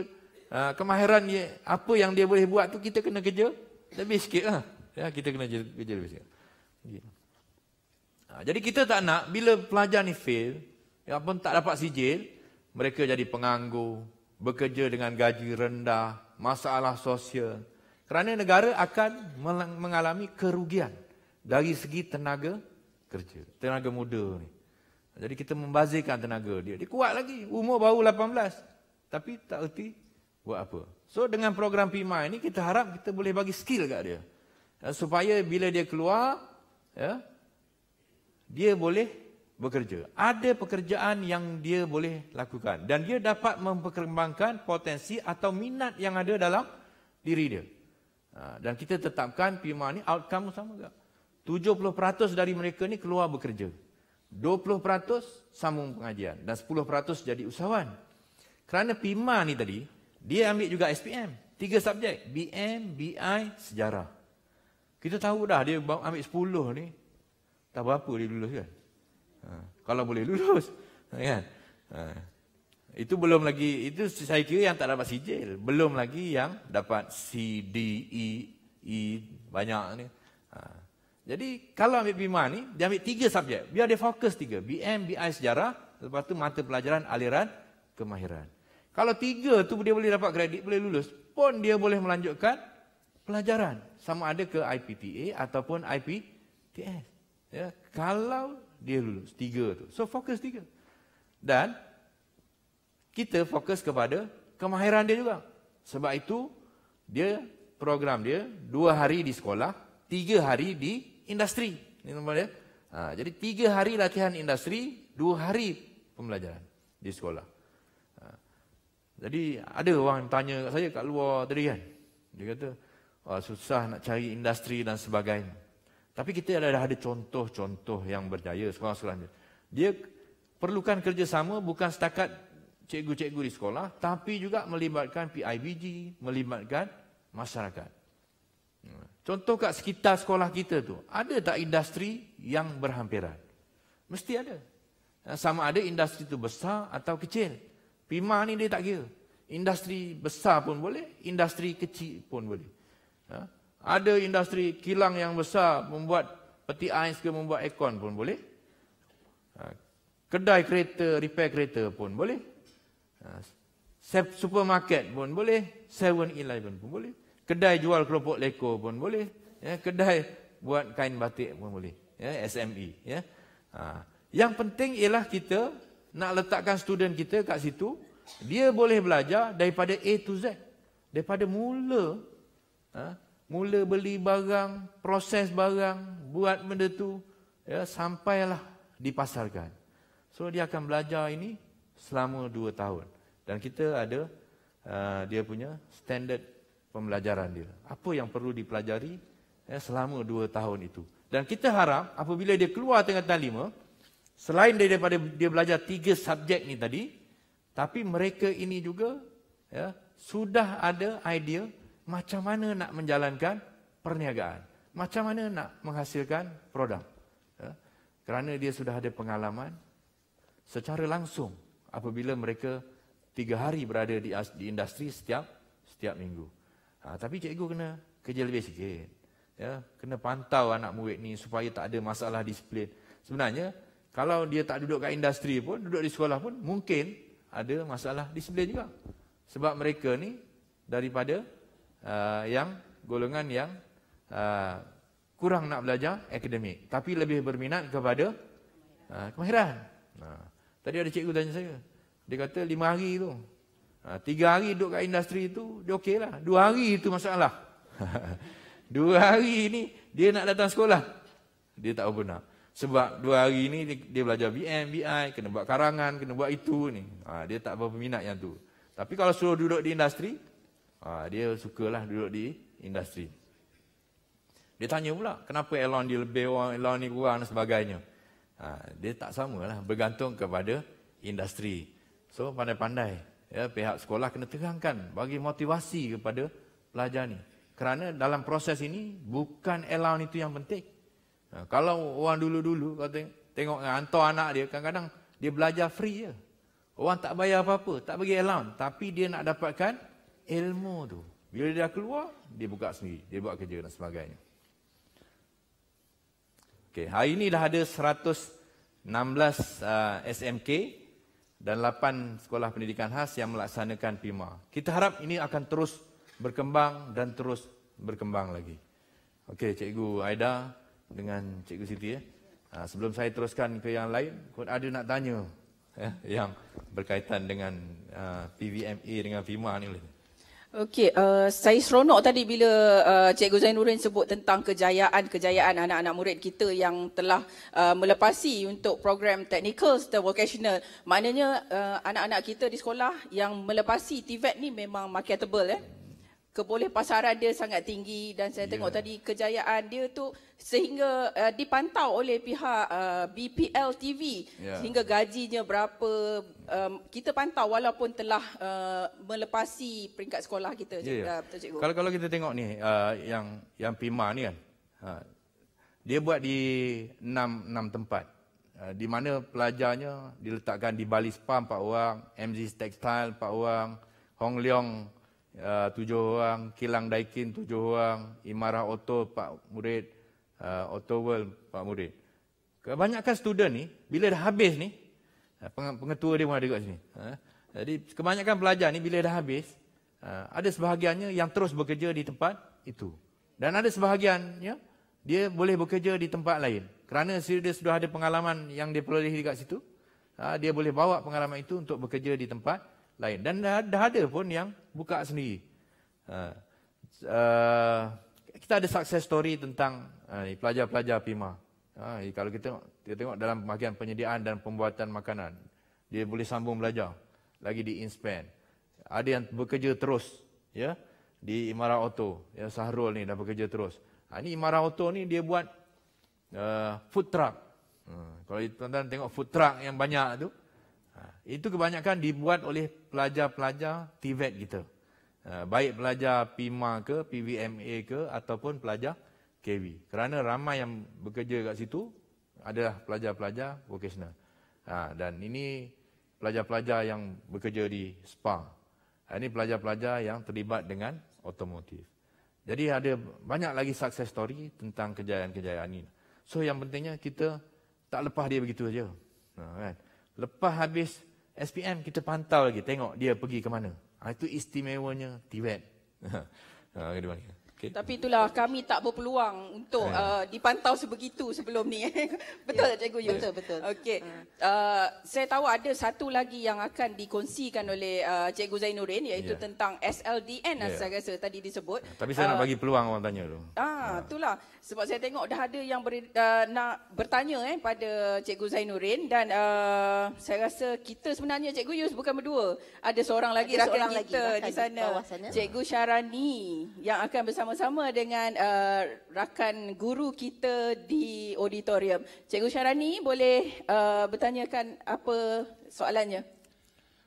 ha, kemahiran dia, apa yang dia boleh buat tu kita kena kerja lebih sikit lah. Ya, kita kena kerja lebih sikit. Okay. Ha, jadi kita tak nak bila pelajar ni fail, ya pun tak dapat sijil, mereka jadi penganggur, bekerja dengan gaji rendah, masalah sosial. Kerana negara akan mengalami kerugian dari segi tenaga kerja, tenaga muda ni. Jadi kita membazirkan tenaga dia. Dia kuat lagi, umur baru 18. Tapi tak erti buat apa. So dengan program PIMA ini kita harap kita boleh bagi skill kat dia. Eh, supaya bila dia keluar, ya, dia boleh bekerja. Ada pekerjaan yang dia boleh lakukan dan dia dapat memperkembangkan potensi atau minat yang ada dalam diri dia. Ha, dan kita tetapkan PMA ni outcome sama juga. 70% dari mereka ni keluar bekerja. 20% sambung pengajian dan 10% jadi usahawan. Kerana PIMA ni tadi, dia ambil juga SPM. Tiga subjek, BM, BI, Sejarah. Kita tahu dah dia ambil 10 ni, tak berapa dia lulus kan. Ha. kalau boleh lulus kan ha. itu belum lagi itu saya kira yang tak dapat sijil belum lagi yang dapat C D E E banyak ni ha. jadi kalau ambil bima ni dia ambil tiga subjek biar dia fokus tiga BM BI sejarah lepas tu mata pelajaran aliran kemahiran kalau tiga tu dia boleh dapat kredit boleh lulus pun dia boleh melanjutkan pelajaran sama ada ke IPTA ataupun IPTS ya kalau dia lulus tiga tu. So fokus tiga. Dan kita fokus kepada kemahiran dia juga. Sebab itu dia program dia dua hari di sekolah, tiga hari di industri. Ini nama ya. dia. Ha, jadi tiga hari latihan industri, dua hari pembelajaran di sekolah. Ha, jadi ada orang yang tanya kat saya kat luar tadi kan. Dia kata, oh, susah nak cari industri dan sebagainya. Tapi kita ada ada contoh-contoh yang berjaya sekolah-sekolah ni. Dia perlukan kerjasama bukan setakat cikgu-cikgu di sekolah, tapi juga melibatkan PIBG, melibatkan masyarakat. Contoh kat sekitar sekolah kita tu, ada tak industri yang berhampiran? Mesti ada. Eh, sama ada industri itu besar atau kecil. Pima ni dia tak kira. Industri besar pun boleh, industri kecil pun boleh. Ha? Ada industri kilang yang besar membuat peti ais ke membuat aircon pun boleh. Ha, kedai kereta, repair kereta pun boleh. Ha, supermarket pun boleh. 7-Eleven pun boleh. Kedai jual keropok leko pun boleh. Ya, kedai buat kain batik pun boleh. Ya, SME. Ya. Ha, yang penting ialah kita nak letakkan student kita kat situ. Dia boleh belajar daripada A to Z. Daripada mula mula beli barang, proses barang, buat benda tu, ya, sampailah dipasarkan. So dia akan belajar ini selama dua tahun. Dan kita ada uh, dia punya standard pembelajaran dia. Apa yang perlu dipelajari ya, selama dua tahun itu. Dan kita harap apabila dia keluar tengah tahun lima, selain daripada dia belajar tiga subjek ni tadi, tapi mereka ini juga ya, sudah ada idea macam mana nak menjalankan perniagaan. Macam mana nak menghasilkan produk. Ya. Kerana dia sudah ada pengalaman secara langsung apabila mereka tiga hari berada di, di industri setiap setiap minggu. Ha, tapi cikgu kena kerja lebih sikit. Ya. Kena pantau anak murid ni supaya tak ada masalah disiplin. Sebenarnya kalau dia tak duduk kat industri pun, duduk di sekolah pun mungkin ada masalah disiplin juga. Sebab mereka ni daripada uh, yang golongan yang uh, kurang nak belajar akademik tapi lebih berminat kepada uh, kemahiran. Uh, tadi ada cikgu tanya saya. Dia kata lima hari tu. Uh, tiga hari duduk kat industri tu dia okey lah. Dua hari itu masalah. dua hari ni dia nak datang sekolah. Dia tak apa nak. Sebab dua hari ni dia belajar BM, BI, kena buat karangan, kena buat itu ni. Uh, dia tak berminat yang tu. Tapi kalau suruh duduk di industri, Ha, dia sukalah duduk di industri. Dia tanya pula, kenapa Elon dia lebih orang, Elon ni kurang dan sebagainya. Ha, dia tak samalah, bergantung kepada industri. So, pandai-pandai. Ya, pihak sekolah kena terangkan, bagi motivasi kepada pelajar ni. Kerana dalam proses ini, bukan Elon itu yang penting. Ha, kalau orang dulu-dulu, kau tengok, tengok ha, hantar anak dia, kadang-kadang dia belajar free je. Orang tak bayar apa-apa, tak bagi allowance. Tapi dia nak dapatkan ilmu tu. Bila dia keluar, dia buka sendiri. Dia buat kerja dan sebagainya. Okay, hari ini dah ada 116 uh, SMK dan 8 sekolah pendidikan khas yang melaksanakan PIMA. Kita harap ini akan terus berkembang dan terus berkembang lagi. Okey, Cikgu Aida dengan Cikgu Siti. Ya. Uh, sebelum saya teruskan ke yang lain, kot ada nak tanya ya, yang berkaitan dengan uh, PVMA dengan PIMA ni. Boleh. Okey, uh, saya seronok tadi bila uh, Cikgu Zainurin sebut tentang kejayaan-kejayaan anak-anak murid kita yang telah uh, melepasi untuk program technical dan vocational. Maknanya uh, anak-anak kita di sekolah yang melepasi TVET ni memang marketable eh keboleh pasaran dia sangat tinggi dan saya tengok yeah. tadi kejayaan dia tu sehingga uh, dipantau oleh pihak uh, eh, BPL TV yeah. sehingga gajinya berapa um, kita pantau walaupun telah uh, melepasi peringkat sekolah kita yeah, yeah. Uh, cikgu. Kalau kalau kita tengok ni uh, yang yang Pima ni kan uh, dia buat di enam enam tempat di mana pelajarnya diletakkan di Bali Spa 4 orang, MZ Textile Pak orang, Hong Leong uh, tujuh orang, Kilang Daikin tujuh orang, Imara Auto Pak murid, uh, Auto World empat murid. Kebanyakan student ni, bila dah habis ni, ah, pengetua dia pun ada kat sini. Jadi kebanyakan pelajar ni bila dah habis, ada sebahagiannya yang terus bekerja di tempat itu. Dan ada sebahagiannya, dia boleh bekerja di tempat lain. Kerana dia sudah ada pengalaman yang dia di dekat situ, dia boleh bawa pengalaman itu untuk bekerja di tempat lain. Dan dah ada pun yang buka sendiri. Uh, uh, kita ada success story tentang uh, pelajar-pelajar PIMA. Uh, kalau kita tengok, kita tengok dalam bahagian penyediaan dan pembuatan makanan, dia boleh sambung belajar lagi di Inspan. Ada yang bekerja terus ya di Imara Auto. Ya Sahrul ni dah bekerja terus. Ha, ini Imara Auto ni dia buat uh, food truck. Uh, kalau tuan-tuan tengok food truck yang banyak tu, uh, itu kebanyakan dibuat oleh pelajar-pelajar TVET kita. E eh, baik pelajar PIMA ke, PVMA ke ataupun pelajar KW. Kerana ramai yang bekerja kat situ adalah pelajar-pelajar vocational. Ha, dan ini pelajar-pelajar yang bekerja di SPA. Ha, ini pelajar-pelajar yang terlibat dengan otomotif. Jadi ada banyak lagi sukses story tentang kejayaan-kejayaan ini. So yang pentingnya kita tak lepas dia begitu saja. Ha, kan? Lepas habis SPM kita pantau lagi tengok dia pergi ke mana. Ha, itu istimewanya Tibet. Ha, Okay. Tapi itulah kami tak berpeluang untuk yeah. uh, dipantau sebegitu sebelum ni. Eh. betul yeah. tak Cikgu Yus? Betul, ya, betul. Okay. Uh. Ha. Uh, saya tahu ada satu lagi yang akan dikongsikan oleh uh, Cikgu Zainurin, iaitu yeah. tentang SLDN yeah. saya rasa tadi disebut. Ya, tapi saya uh. nak bagi peluang orang tanya tu. Ah, uh. Itulah. Sebab saya tengok dah ada yang ber, uh, nak bertanya eh, pada Cikgu Zainurin dan uh, saya rasa kita sebenarnya Cikgu Yus bukan berdua. Ada seorang lagi ada rakan seorang kita lagi. di sana. sana. Cikgu Syarani yang akan bersama bersama-sama dengan uh, rakan guru kita di auditorium. Cikgu Syarani boleh uh, bertanyakan apa soalannya?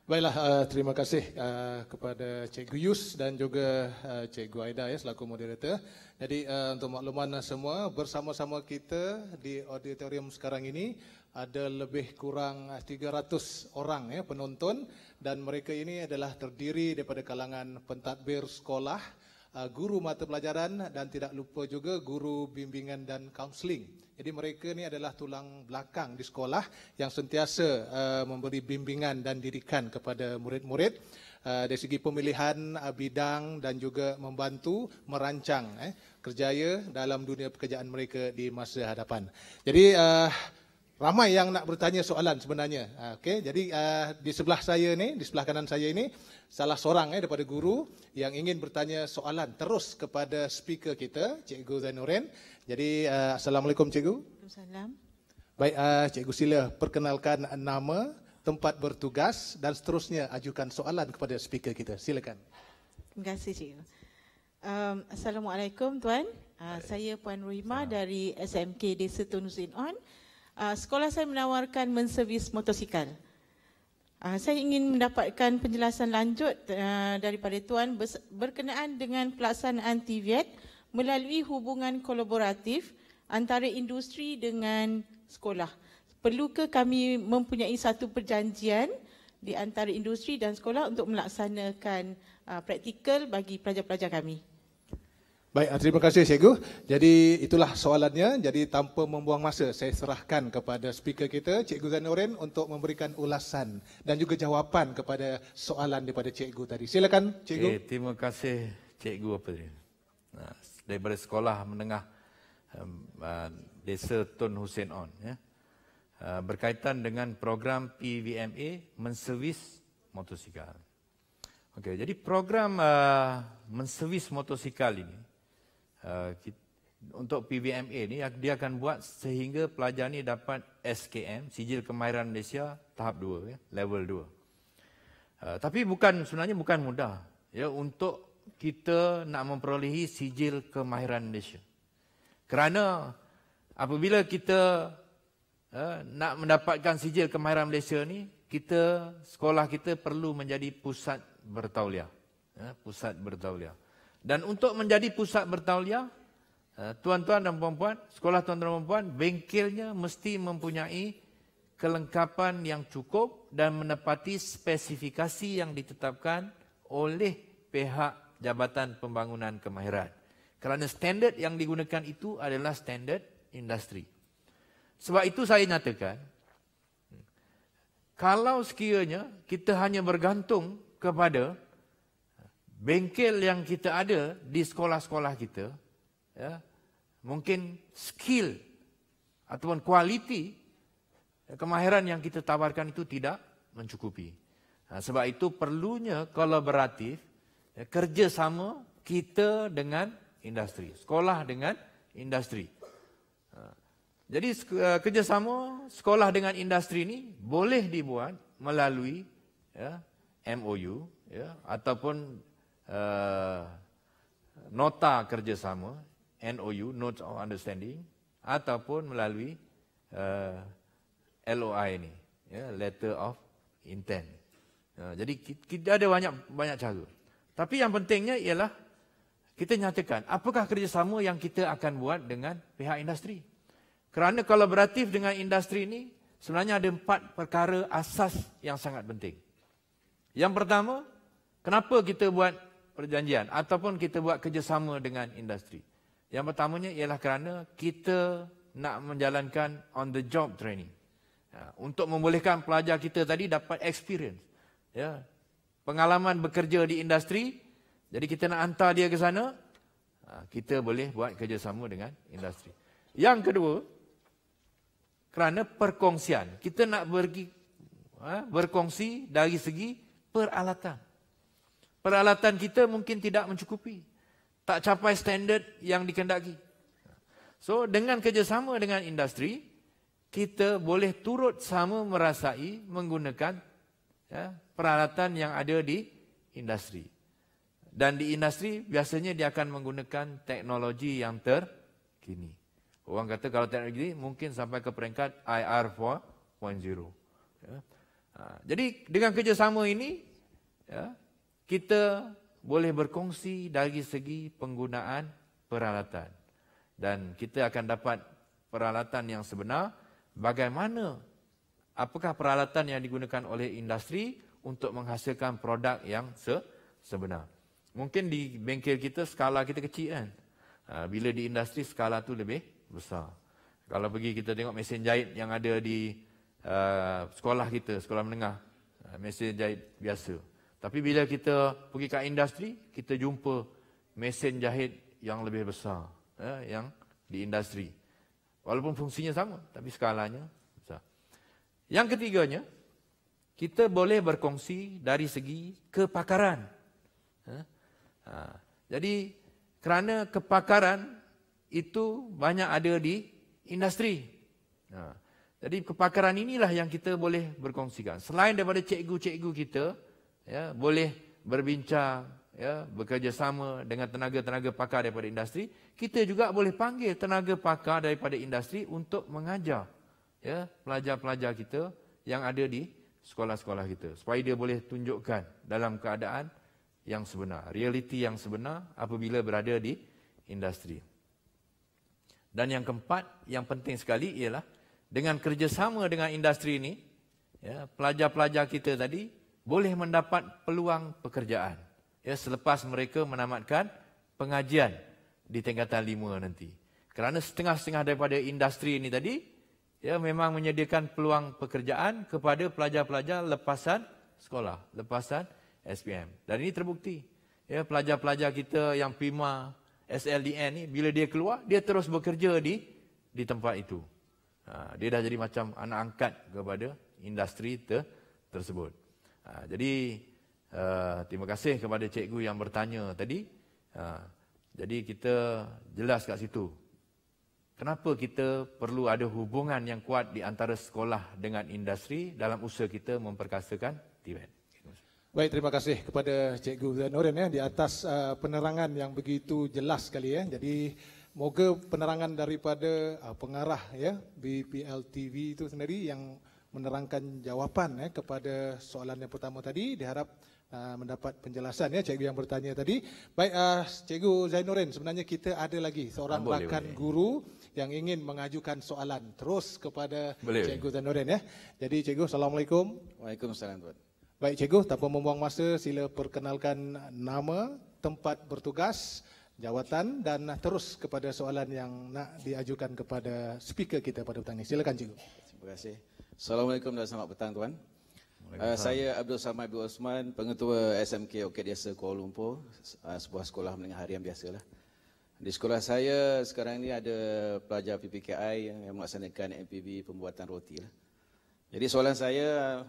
Baiklah, uh, terima kasih uh, kepada Cikgu Yus dan juga uh, Cikgu Aida ya, selaku moderator. Jadi uh, untuk makluman semua, bersama-sama kita di auditorium sekarang ini ada lebih kurang 300 orang ya, penonton dan mereka ini adalah terdiri daripada kalangan pentadbir sekolah, Uh, guru mata pelajaran dan tidak lupa juga guru bimbingan dan kaunseling. Jadi mereka ni adalah tulang belakang di sekolah yang sentiasa uh, memberi bimbingan dan didikan kepada murid-murid uh, dari segi pemilihan uh, bidang dan juga membantu merancang eh, kerjaya dalam dunia pekerjaan mereka di masa hadapan. Jadi uh, ramai yang nak bertanya soalan sebenarnya. Ah, okay? jadi uh, di sebelah saya ni, di sebelah kanan saya ini salah seorang eh daripada guru yang ingin bertanya soalan terus kepada speaker kita, Cikgu Zainuren. Jadi uh, assalamualaikum cikgu. Assalamualaikum. Baik, uh, cikgu sila perkenalkan nama, tempat bertugas dan seterusnya ajukan soalan kepada speaker kita. Silakan. Terima kasih cikgu. Um, assalamualaikum tuan. Uh, saya Puan Rima dari SMK Desa Tunus On uh, sekolah saya menawarkan menservis motosikal. Uh, ah, saya ingin mendapatkan penjelasan lanjut uh, daripada Tuan berkenaan dengan pelaksanaan TVET melalui hubungan kolaboratif antara industri dengan sekolah. Perlukah kami mempunyai satu perjanjian di antara industri dan sekolah untuk melaksanakan uh, praktikal bagi pelajar-pelajar kami? Baik, ah, terima kasih Cikgu. Jadi itulah soalannya. Jadi tanpa membuang masa, saya serahkan kepada speaker kita, Cikgu Zanurin untuk memberikan ulasan dan juga jawapan kepada soalan daripada Cikgu tadi. Silakan Cikgu. Eh, terima kasih Cikgu apa tadi. Ah, daripada sekolah menengah um, uh, Desa Tun Hussein On. Ya. Uh, berkaitan dengan program PVMA menservis motosikal. Okay, jadi program uh, menservis motosikal ini Eh, kita, untuk PBMA ni dia akan buat sehingga pelajar ni dapat SKM sijil kemahiran Malaysia tahap 2 ya level 2. Uh, eh, tapi bukan sebenarnya bukan mudah ya untuk kita nak memperolehi sijil kemahiran Malaysia. Kerana apabila kita uh, nak mendapatkan sijil kemahiran Malaysia ni kita sekolah kita perlu menjadi pusat bertauliah ya pusat bertauliah. Dan untuk menjadi pusat bertauliah, eh, tuan-tuan dan puan-puan, sekolah tuan-tuan dan puan-puan, bengkelnya mesti mempunyai kelengkapan yang cukup dan menepati spesifikasi yang ditetapkan oleh pihak Jabatan Pembangunan Kemahiran. Kerana standard yang digunakan itu adalah standard industri. Sebab itu saya nyatakan, kalau sekiranya kita hanya bergantung kepada bengkel yang kita ada di sekolah-sekolah kita, ya, mungkin skill ataupun kualiti kemahiran yang kita tawarkan itu tidak mencukupi. Nah, ha, sebab itu perlunya kolaboratif ya, kerjasama kita dengan industri, sekolah dengan industri. Ha, jadi eh, kerjasama sekolah dengan industri ini boleh dibuat melalui ya, MOU ya, ataupun uh, nota kerjasama NOU notes of understanding ataupun melalui uh, LOI ni ya letter of intent uh, jadi kita ada banyak banyak cara tapi yang pentingnya ialah kita nyatakan apakah kerjasama yang kita akan buat dengan pihak industri kerana kolaboratif dengan industri ini sebenarnya ada empat perkara asas yang sangat penting. Yang pertama, kenapa kita buat perjanjian ataupun kita buat kerjasama dengan industri. Yang pertamanya ialah kerana kita nak menjalankan on the job training. Ya, untuk membolehkan pelajar kita tadi dapat experience. Ya, pengalaman bekerja di industri. Jadi kita nak hantar dia ke sana, ha, kita boleh buat kerjasama dengan industri. Yang kedua, kerana perkongsian. Kita nak pergi ha, berkongsi dari segi peralatan peralatan kita mungkin tidak mencukupi. Tak capai standard yang dikendaki. So dengan kerjasama dengan industri, kita boleh turut sama merasai menggunakan ya, peralatan yang ada di industri. Dan di industri biasanya dia akan menggunakan teknologi yang terkini. Orang kata kalau teknologi ini mungkin sampai ke peringkat IR 4.0. Ya. Ha, jadi dengan kerjasama ini, ya, kita boleh berkongsi dari segi penggunaan peralatan dan kita akan dapat peralatan yang sebenar bagaimana apakah peralatan yang digunakan oleh industri untuk menghasilkan produk yang se- sebenar mungkin di bengkel kita skala kita kecil kan ha, bila di industri skala tu lebih besar kalau pergi kita tengok mesin jahit yang ada di uh, sekolah kita sekolah menengah ha, mesin jahit biasa tapi bila kita pergi ke industri, kita jumpa mesin jahit yang lebih besar ya, yang di industri. Walaupun fungsinya sama, tapi skalanya besar. Yang ketiganya, kita boleh berkongsi dari segi kepakaran. Ya. Jadi kerana kepakaran itu banyak ada di industri. Ya. Jadi kepakaran inilah yang kita boleh berkongsikan. Selain daripada cikgu-cikgu kita, ya, boleh berbincang, ya, bekerjasama dengan tenaga-tenaga pakar daripada industri, kita juga boleh panggil tenaga pakar daripada industri untuk mengajar ya, pelajar-pelajar kita yang ada di sekolah-sekolah kita. Supaya dia boleh tunjukkan dalam keadaan yang sebenar, realiti yang sebenar apabila berada di industri. Dan yang keempat, yang penting sekali ialah dengan kerjasama dengan industri ini, ya, pelajar-pelajar kita tadi boleh mendapat peluang pekerjaan ya selepas mereka menamatkan pengajian di tingkatan 5 nanti kerana setengah-setengah daripada industri ini tadi ya memang menyediakan peluang pekerjaan kepada pelajar-pelajar lepasan sekolah lepasan SPM dan ini terbukti ya pelajar-pelajar kita yang prima SLDN ini bila dia keluar dia terus bekerja di di tempat itu ha, dia dah jadi macam anak angkat kepada industri ter, tersebut Ha, jadi uh, terima kasih kepada cikgu yang bertanya tadi. Ha, jadi kita jelas kat situ. Kenapa kita perlu ada hubungan yang kuat di antara sekolah dengan industri dalam usaha kita memperkasakan TVET? Baik, terima kasih kepada Cikgu Zainurin ya, di atas uh, penerangan yang begitu jelas sekali. Ya. Jadi, moga penerangan daripada uh, pengarah ya, BPL TV itu sendiri yang menerangkan jawapan eh, kepada soalan yang pertama tadi. Diharap uh, mendapat penjelasan ya cikgu yang bertanya tadi. Baik, uh, cikgu Zainurin, sebenarnya kita ada lagi seorang boleh, rakan boleh. guru yang ingin mengajukan soalan terus kepada boleh, cikgu Zainurin. Ya. Jadi cikgu, Assalamualaikum. Waalaikumsalam. Tuan. Baik cikgu, tanpa membuang masa, sila perkenalkan nama, tempat bertugas, jawatan dan terus kepada soalan yang nak diajukan kepada speaker kita pada petang ini. Silakan cikgu. Terima kasih. Assalamualaikum dan selamat petang tuan. Uh, saya Abdul Samad bin Osman, pengetua SMK Okey Desa Kuala Lumpur, uh, sebuah sekolah menengah harian biasalah. Di sekolah saya sekarang ini ada pelajar PPKI yang melaksanakan MPB pembuatan roti. Lah. Jadi soalan saya,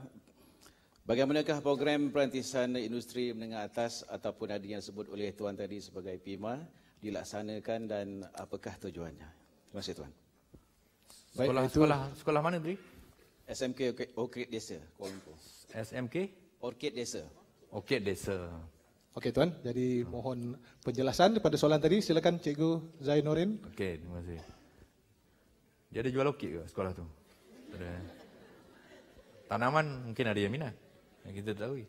bagaimanakah program perantisan industri menengah atas ataupun ada yang sebut oleh tuan tadi sebagai PIMA dilaksanakan dan apakah tujuannya? Terima kasih tuan. Sekolah, Baik, sekolah, sekolah mana tadi? SMK Orchid Desa, Kuala Lumpur. SMK? Orchid Desa. Orchid Desa. Okey tuan, jadi mohon penjelasan pada soalan tadi. Silakan Cikgu Zainorin. Okey, terima kasih. Dia ada jual okey ke sekolah tu? Ada. Tanaman mungkin ada yang minat. Yang kita tahu.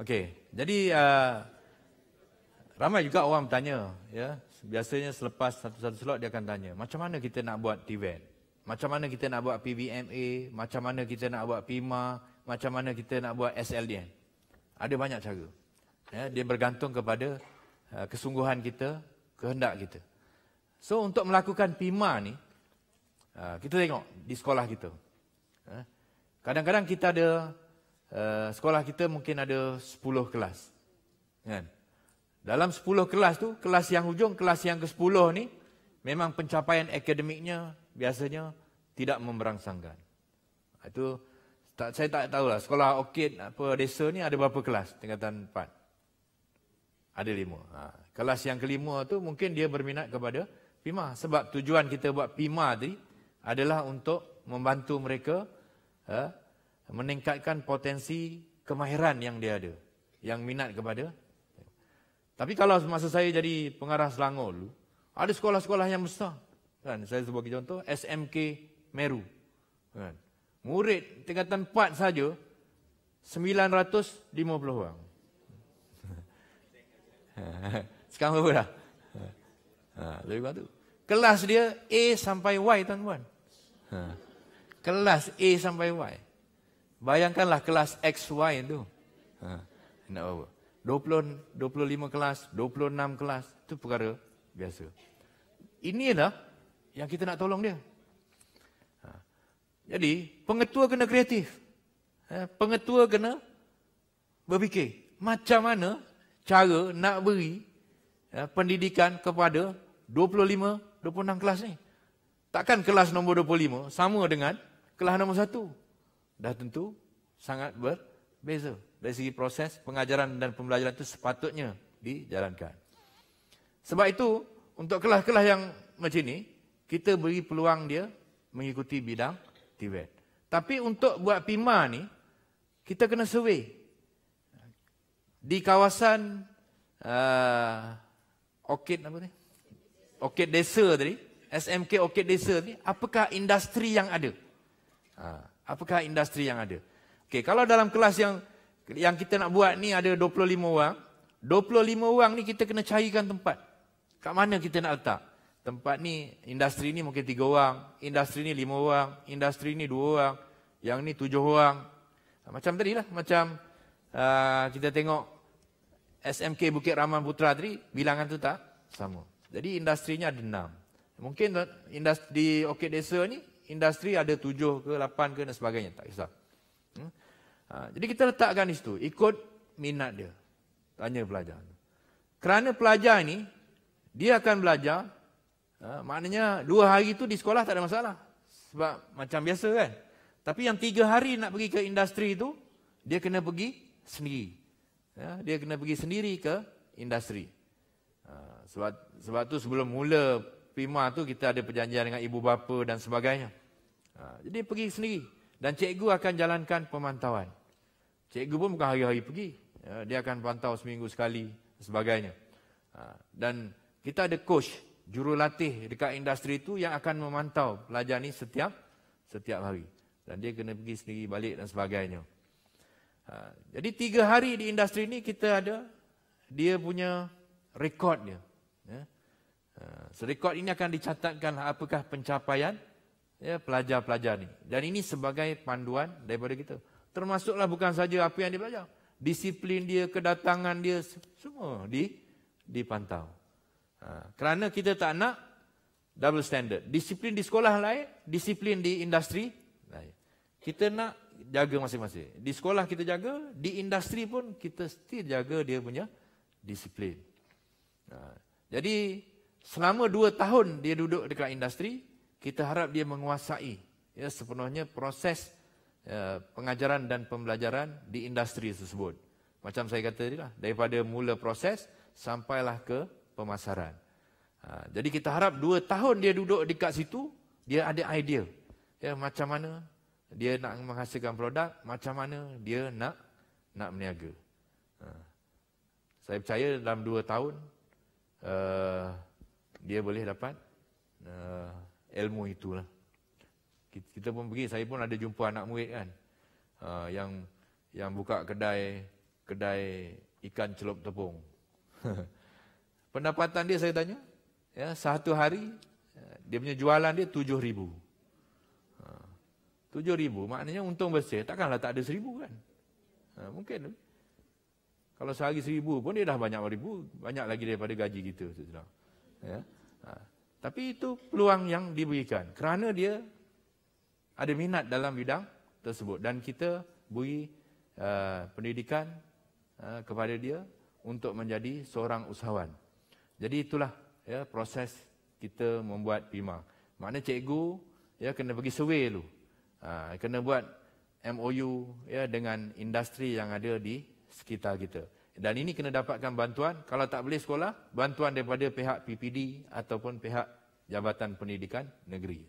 Okey, jadi uh, ramai juga orang bertanya. Ya. Biasanya selepas satu-satu slot dia akan tanya, macam mana kita nak buat event? Macam mana kita nak buat PBMA, macam mana kita nak buat PIMA, macam mana kita nak buat SLDN. Ada banyak cara. Ya, dia bergantung kepada uh, kesungguhan kita, kehendak kita. So untuk melakukan PIMA ni, uh, kita tengok di sekolah kita. Ya, kadang-kadang kita ada, uh, sekolah kita mungkin ada 10 kelas. Kan? Dalam 10 kelas tu, kelas yang hujung, kelas yang ke-10 ni, memang pencapaian akademiknya biasanya tidak memberangsangkan. Ha, itu tak, saya tak tahu lah sekolah Okid apa desa ni ada berapa kelas tingkatan 4. Ada lima. Ha. Kelas yang kelima tu mungkin dia berminat kepada Pima sebab tujuan kita buat Pima tadi adalah untuk membantu mereka eh, meningkatkan potensi kemahiran yang dia ada yang minat kepada tapi kalau masa saya jadi pengarah Selangor dulu ada sekolah-sekolah yang besar kan saya sebagai contoh SMK Meru. Kan? Murid tingkatan 4 saja 950 orang. Sekarang berapa dah? Ha, lebih kurang tu. Kelas dia A sampai Y tuan-tuan. Ha. Kelas A sampai Y. Bayangkanlah kelas X, Y tu. Ha. Nak apa? 20, 25 kelas, 26 kelas. Itu perkara biasa. Inilah yang kita nak tolong dia. Jadi, pengetua kena kreatif. Eh, pengetua kena berfikir macam mana cara nak beri eh, pendidikan kepada 25, 26 kelas ni. Takkan kelas nombor 25 sama dengan kelas nombor 1. Dah tentu sangat berbeza. Dari segi proses pengajaran dan pembelajaran itu sepatutnya dijalankan. Sebab itu, untuk kelas-kelas yang macam ni, kita beri peluang dia mengikuti bidang Tibet. Kan. Tapi untuk buat Pima ni, kita kena survey. Di kawasan uh, Orkid apa ni? Orkid Desa tadi, SMK Orkid Desa ni, apakah industri yang ada? Ha. apakah industri yang ada? Okay, kalau dalam kelas yang yang kita nak buat ni ada 25 orang, 25 orang ni kita kena carikan tempat. Kat mana kita nak letak? tempat ni industri ni mungkin tiga orang, industri ni lima orang, industri ni dua orang, yang ni tujuh orang. Macam tadi lah, macam uh, kita tengok SMK Bukit Rahman Putra tadi, bilangan tu tak sama. Jadi industrinya ada enam. Mungkin industri, di Okit Desa ni, industri ada tujuh ke lapan ke dan sebagainya, tak kisah. Hmm? Uh, jadi kita letakkan di situ, ikut minat dia. Tanya pelajar. Kerana pelajar ni, dia akan belajar Ha, maknanya dua hari tu di sekolah tak ada masalah. Sebab macam biasa kan. Tapi yang tiga hari nak pergi ke industri tu, dia kena pergi sendiri. Ya, dia kena pergi sendiri ke industri. Ha, sebab, sebab tu sebelum mula PIMA tu kita ada perjanjian dengan ibu bapa dan sebagainya. Ha, jadi pergi sendiri. Dan cikgu akan jalankan pemantauan. Cikgu pun bukan hari-hari pergi. Ya, dia akan pantau seminggu sekali dan sebagainya. Dan kita ada coach jurulatih dekat industri itu yang akan memantau pelajar ini setiap setiap hari. Dan dia kena pergi sendiri balik dan sebagainya. Ha, jadi tiga hari di industri ini kita ada dia punya rekod dia. Ya. Ha, so rekod ini akan dicatatkan apakah pencapaian ya, pelajar-pelajar ini Dan ini sebagai panduan daripada kita. Termasuklah bukan saja apa yang dia belajar. Disiplin dia, kedatangan dia, semua di dipantau. Ha, kerana kita tak nak double standard. Disiplin di sekolah lain, disiplin di industri lain. Kita nak jaga masing-masing. Di sekolah kita jaga, di industri pun kita still jaga dia punya disiplin. Ha, jadi selama dua tahun dia duduk dekat industri, kita harap dia menguasai ya, sepenuhnya proses ya, pengajaran dan pembelajaran di industri tersebut. Macam saya kata tadi lah, daripada mula proses sampailah ke pemasaran. Ha, jadi kita harap dua tahun dia duduk dekat situ, dia ada idea. Ya, macam mana dia nak menghasilkan produk, macam mana dia nak nak meniaga. Ha. Saya percaya dalam dua tahun, uh, dia boleh dapat uh, ilmu itulah. Kita, kita pun pergi, saya pun ada jumpa anak murid kan. Uh, yang yang buka kedai kedai ikan celup tepung. Pendapatan dia saya tanya, ya, satu hari ya, dia punya jualan dia tujuh ribu. Ha, tujuh ribu, maknanya untung besar. Takkanlah tak ada seribu kan? Ha, mungkin. Kalau sehari seribu pun dia dah banyak ribu, banyak lagi daripada gaji kita. Ya. Ha. Tapi itu peluang yang diberikan. Kerana dia ada minat dalam bidang tersebut. Dan kita beri uh, pendidikan uh, kepada dia untuk menjadi seorang usahawan. Jadi itulah ya proses kita membuat PIMA. Maknanya cikgu ya kena pergi survey dulu. Ha, kena buat MOU ya dengan industri yang ada di sekitar kita. Dan ini kena dapatkan bantuan kalau tak boleh sekolah, bantuan daripada pihak PPD ataupun pihak Jabatan Pendidikan Negeri.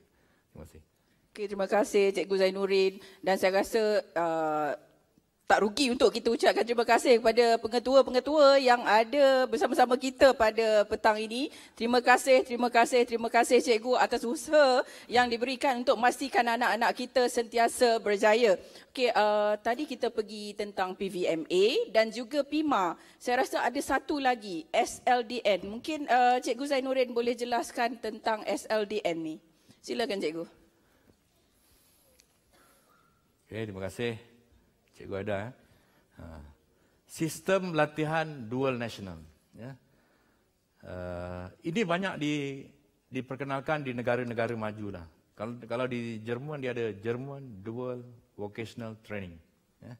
Terima kasih. Okay, terima kasih Cikgu Zainurin dan saya rasa uh, tak rugi untuk kita ucapkan terima kasih kepada pengetua-pengetua yang ada bersama-sama kita pada petang ini. Terima kasih, terima kasih, terima kasih cikgu atas usaha yang diberikan untuk memastikan anak-anak kita sentiasa berjaya. Okey, uh, tadi kita pergi tentang PVMA dan juga PIMA. Saya rasa ada satu lagi, SLDN. Mungkin uh, cikgu Zainurin boleh jelaskan tentang SLDN ni. Silakan cikgu. Okey, terima kasih cikgu ada eh? ha. sistem latihan dual national ya uh, ini banyak di diperkenalkan di negara-negara maju lah kalau kalau di Jerman dia ada Jerman dual vocational training ya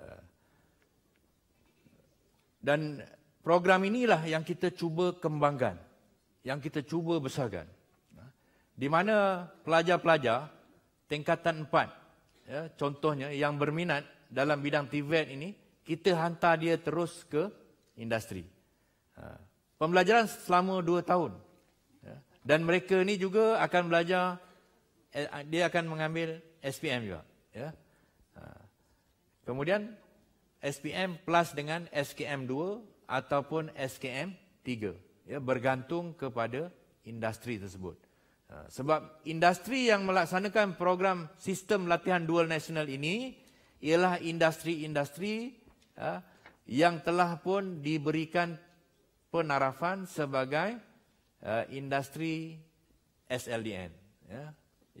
uh, dan program inilah yang kita cuba kembangkan yang kita cuba besarkan ha. di mana pelajar-pelajar tingkatan 4 ya contohnya yang berminat dalam bidang TVET ini, kita hantar dia terus ke industri. Ha. Pembelajaran selama dua tahun. Ya. Dan mereka ini juga akan belajar, eh, ah, dia akan mengambil SPM juga. Ya. Ha. Kemudian, SPM plus dengan SKM 2 ataupun SKM 3. Ya, bergantung kepada industri tersebut. Ha. Sebab industri yang melaksanakan program sistem latihan dual national ini, ialah industri-industri ya, yang telah pun diberikan penarafan sebagai uh, industri SLDN ya,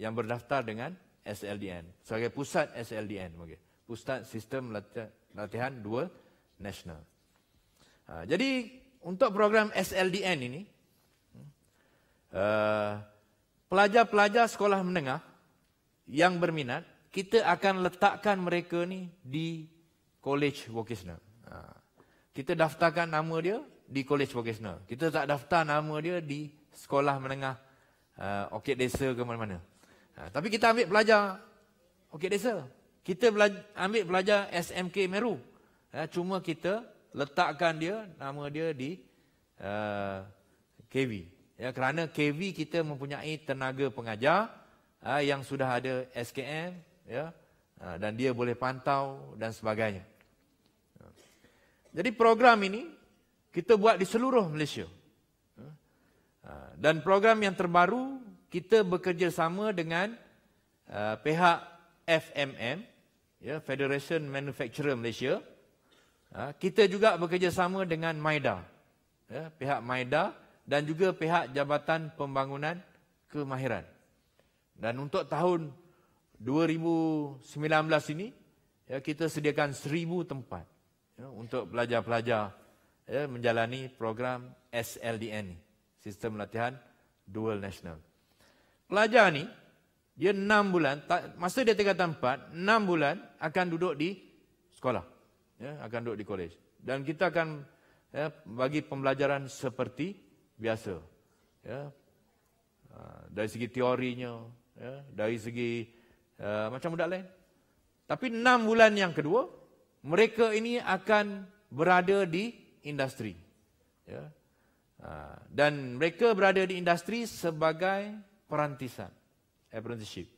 yang berdaftar dengan SLDN sebagai pusat SLDN okay. pusat sistem latihan, latihan dual national ha, jadi untuk program SLDN ini eh, pelajar-pelajar uh, sekolah menengah yang berminat kita akan letakkan mereka ni di College Vocational. Ha. Kita daftarkan nama dia di College Vocational. Kita tak daftar nama dia di sekolah menengah uh, ha, Okit Desa ke mana-mana. Ha. Tapi kita ambil pelajar Okit Desa. Kita belajar, ambil pelajar SMK Meru. Ha. Cuma kita letakkan dia, nama dia di uh, ha, KV. Ya, kerana KV kita mempunyai tenaga pengajar uh, yang sudah ada SKM, ya, ah, dan dia boleh pantau dan sebagainya. Jadi program ini kita buat di seluruh Malaysia. Ah, dan program yang terbaru kita bekerjasama dengan ah, pihak FMM, ya, Federation Manufacturer Malaysia. Kita juga bekerjasama dengan Maida, ya, pihak Maida dan juga pihak Jabatan Pembangunan Kemahiran. Dan untuk tahun 2019 ini ya, kita sediakan 1000 tempat ya, untuk pelajar-pelajar ya, menjalani program SLDN ini, sistem latihan dual national. Pelajar ni dia enam bulan masa dia tingkat tempat enam bulan akan duduk di sekolah. Ya, akan duduk di kolej, Dan kita akan ya, bagi pembelajaran seperti biasa. Ya. Ah, dari segi teorinya, ya, dari segi Eh, macam budak lain. Tapi enam bulan yang kedua, mereka ini akan berada di industri. Ya. Ha, dan mereka berada di industri sebagai perantisan, apprenticeship.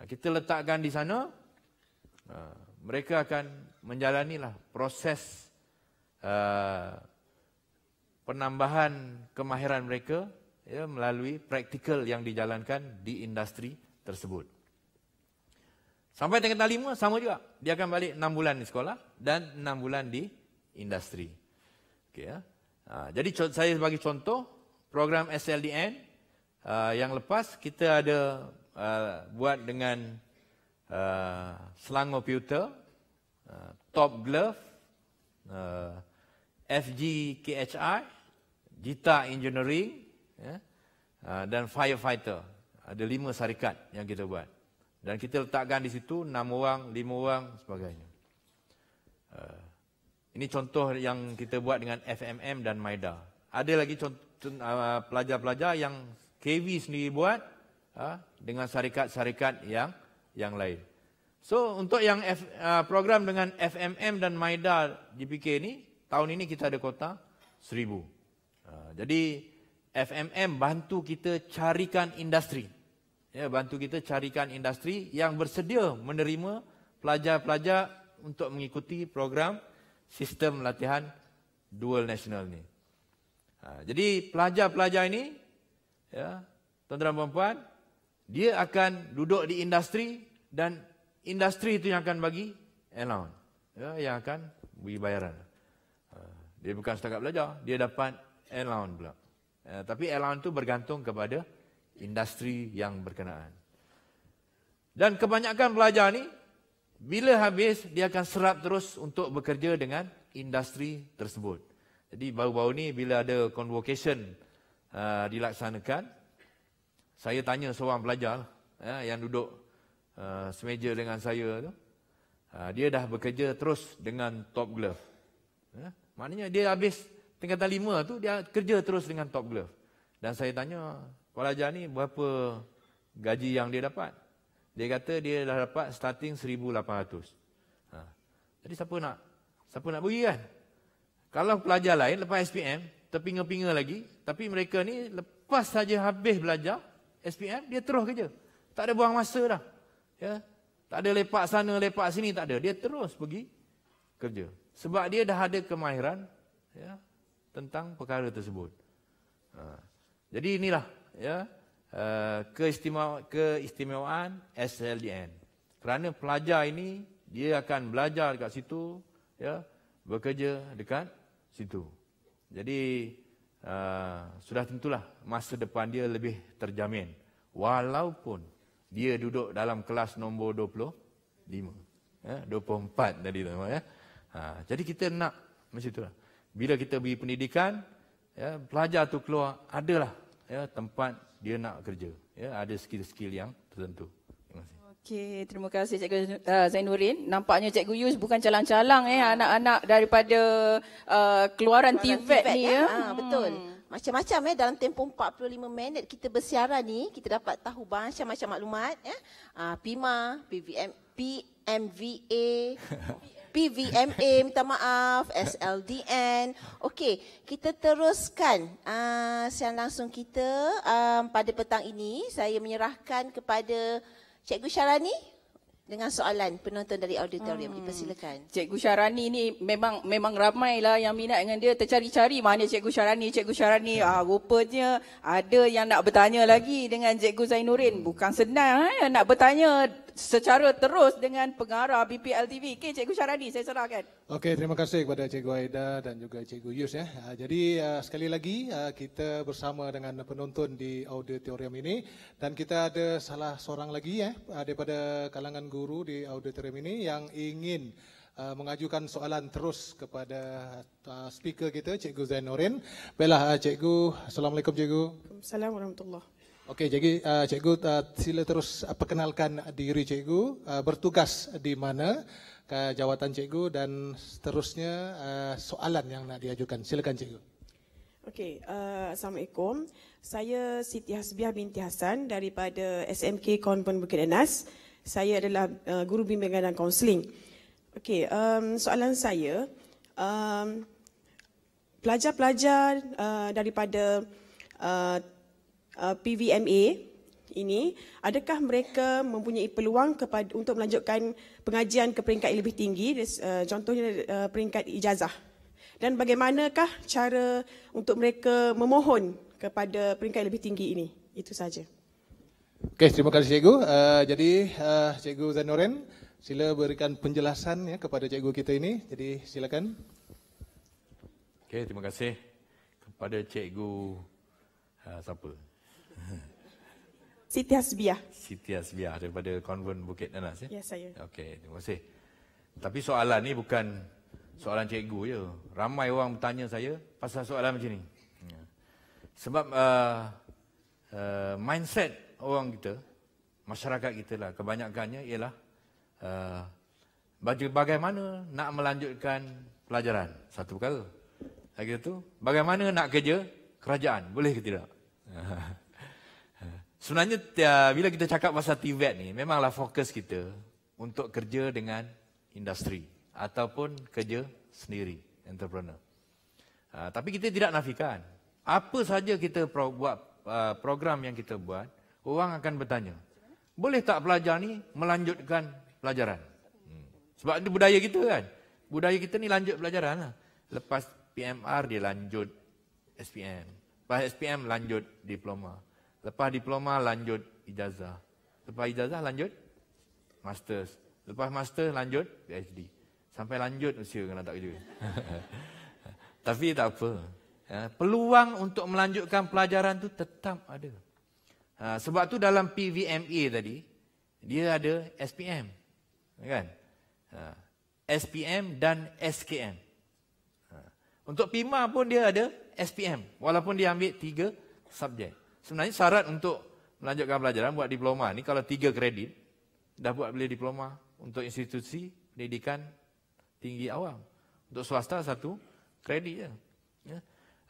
Ha, kita letakkan di sana, ha, mereka akan menjalani lah proses penambahan kemahiran mereka ya, melalui praktikal yang dijalankan di industri tersebut. Sampai tingkatan lima sama juga. Dia akan balik enam bulan di sekolah dan enam bulan di industri. Okay, ya. ha, jadi saya bagi contoh program SLDN uh, ha, yang lepas kita ada uh, buat dengan uh, Selangor Pewter, uh, Top Glove, uh, FGKHI, Jita Engineering ya, uh, dan Firefighter. Ada lima syarikat yang kita buat. Dan kita letakkan di situ enam orang, lima orang sebagainya. Eh, ini contoh yang kita buat dengan FMM dan Maida. Ada lagi eh, pelajar-pelajar yang KV sendiri buat eh, dengan syarikat-syarikat yang yang lain. So untuk yang F, program dengan FMM dan Maida GPK ini, tahun ini kita ada kota seribu. jadi FMM bantu kita carikan industri ya bantu kita carikan industri yang bersedia menerima pelajar-pelajar untuk mengikuti program sistem latihan dual national ni. Ha, jadi pelajar-pelajar ini ya tuan-tuan dan puan dia akan duduk di industri dan industri itu yang akan bagi allowance ya yang akan bagi bayaran. Ha, dia bukan setakat belajar, dia dapat allowance pula. Ya, tapi allowance tu bergantung kepada industri yang berkenaan. Dan kebanyakan pelajar ni bila habis dia akan serap terus untuk bekerja dengan industri tersebut. Jadi baru-baru ni bila ada convocation uh, dilaksanakan saya tanya seorang pelajar ya yang duduk uh, semeja dengan saya tu uh, dia dah bekerja terus dengan top glove. Ya. Uh, maknanya dia habis tingkatan lima tu dia kerja terus dengan top glove. Dan saya tanya pelajar ni berapa gaji yang dia dapat? Dia kata dia dah dapat starting 1,800. Ha. Jadi siapa nak? Siapa nak bagi kan? Kalau pelajar lain lepas SPM, terpinga-pinga lagi, tapi mereka ni lepas saja habis belajar, SPM, dia terus kerja. Tak ada buang masa dah. Ya? Tak ada lepak sana, lepak sini, tak ada. Dia terus pergi kerja. Sebab dia dah ada kemahiran ya, tentang perkara tersebut. Ha. Jadi inilah ya eh, keistimewaan SLDN. Kerana pelajar ini dia akan belajar dekat situ ya bekerja dekat situ. Jadi uh, sudah tentulah masa depan dia lebih terjamin walaupun dia duduk dalam kelas nombor 25 ya 24 tadi tu ya. Ha, jadi kita nak macam itulah. Bila kita beri pendidikan ya pelajar tu keluar adalah ya tempat dia nak kerja ya ada skill-skill yang tertentu terima Okey, terima kasih Cikgu uh, Zainurin. Nampaknya Cikgu Yus bukan calang-calang eh anak-anak daripada uh, keluaran, TVET ni ah, ya. Ha, hmm. betul. Macam-macam eh dalam tempoh 45 minit kita bersiaran ni, kita dapat tahu macam-macam maklumat eh. Uh, Pima, PVM, PMVA. PVMA minta maaf SLDN okey kita teruskan uh, siang langsung kita um, pada petang ini saya menyerahkan kepada Cikgu Syarani dengan soalan penonton dari auditorium hmm. dipersilakan. Cikgu Syarani ni memang memang ramai lah yang minat dengan dia tercari-cari mana Cikgu Syarani, Cikgu Syarani. Ah rupanya ada yang nak bertanya lagi dengan Cikgu Zainurin. Bukan senang eh, nak bertanya secara terus dengan pengarah BPL TV. Okey, Cikgu Syarani, saya serahkan. Okey, terima kasih kepada Cikgu Aida dan juga Cikgu Yus. Ya. Ah, jadi, ah, sekali lagi ah, kita bersama dengan penonton di auditorium ini dan kita ada salah seorang lagi ya, daripada kalangan guru di auditorium ini yang ingin mengajukan soalan terus kepada speaker kita, Cikgu Zainorin. Norin. Baiklah, Cikgu. Assalamualaikum, Cikgu. Assalamualaikum warahmatullahi Okey, jadi uh, cikgu uh, sila terus uh, perkenalkan diri cikgu, uh, bertugas di mana, ke jawatan cikgu dan seterusnya uh, soalan yang nak diajukan. Silakan cikgu. Okey, uh, Assalamualaikum. Saya Siti Hasbiah binti Hasan daripada SMK Konven Bukit Enas. Saya adalah uh, guru bimbingan dan kaunseling. Okey, um, soalan saya, um, pelajar-pelajar uh, daripada uh, uh, PVMA ini, adakah mereka mempunyai peluang kepada untuk melanjutkan pengajian ke peringkat yang lebih tinggi, uh, contohnya uh, peringkat ijazah? Dan bagaimanakah cara untuk mereka memohon kepada peringkat yang lebih tinggi ini? Itu saja. Okay, terima kasih cikgu. Uh, jadi uh, cikgu Zanoren, sila berikan penjelasan ya kepada cikgu kita ini. Jadi silakan. Okay, terima kasih kepada cikgu uh, siapa? Siti Asbiah. Siti Asbiah daripada Konven Bukit Nanas ya? Ya, saya. Okey, terima kasih. Tapi soalan ni bukan soalan cikgu je. Ramai orang bertanya saya pasal soalan macam ni. Ya. Sebab uh, uh, mindset orang kita, masyarakat kita lah kebanyakannya ialah uh, bagaimana nak melanjutkan pelajaran. Satu perkara. Lagi tu, bagaimana nak kerja kerajaan? Boleh ke tidak? Sebenarnya bila kita cakap pasal TVET ni, memanglah fokus kita untuk kerja dengan industri ataupun kerja sendiri, entrepreneur. Uh, tapi kita tidak nafikan. Apa saja kita pro- buat uh, program yang kita buat, orang akan bertanya, boleh tak pelajar ni melanjutkan pelajaran? Hmm. Sebab itu budaya kita kan. Budaya kita ni lanjut pelajaran lah. Lepas PMR dia lanjut SPM. Lepas SPM lanjut diploma. Lepas diploma lanjut ijazah. Lepas ijazah lanjut masters. Lepas master lanjut PhD. Sampai lanjut usia kena tak kerja. Tapi tak apa. Ya, peluang untuk melanjutkan pelajaran tu tetap ada. Ha, sebab tu dalam PVMA tadi, dia ada SPM. Kan? Ha, SPM dan SKM. Ha, untuk PIMA pun dia ada SPM. Walaupun dia ambil tiga subjek. Sebenarnya syarat untuk melanjutkan pelajaran buat diploma ni kalau tiga kredit dah buat beli diploma untuk institusi pendidikan tinggi awam. Untuk swasta satu kredit je. Ya.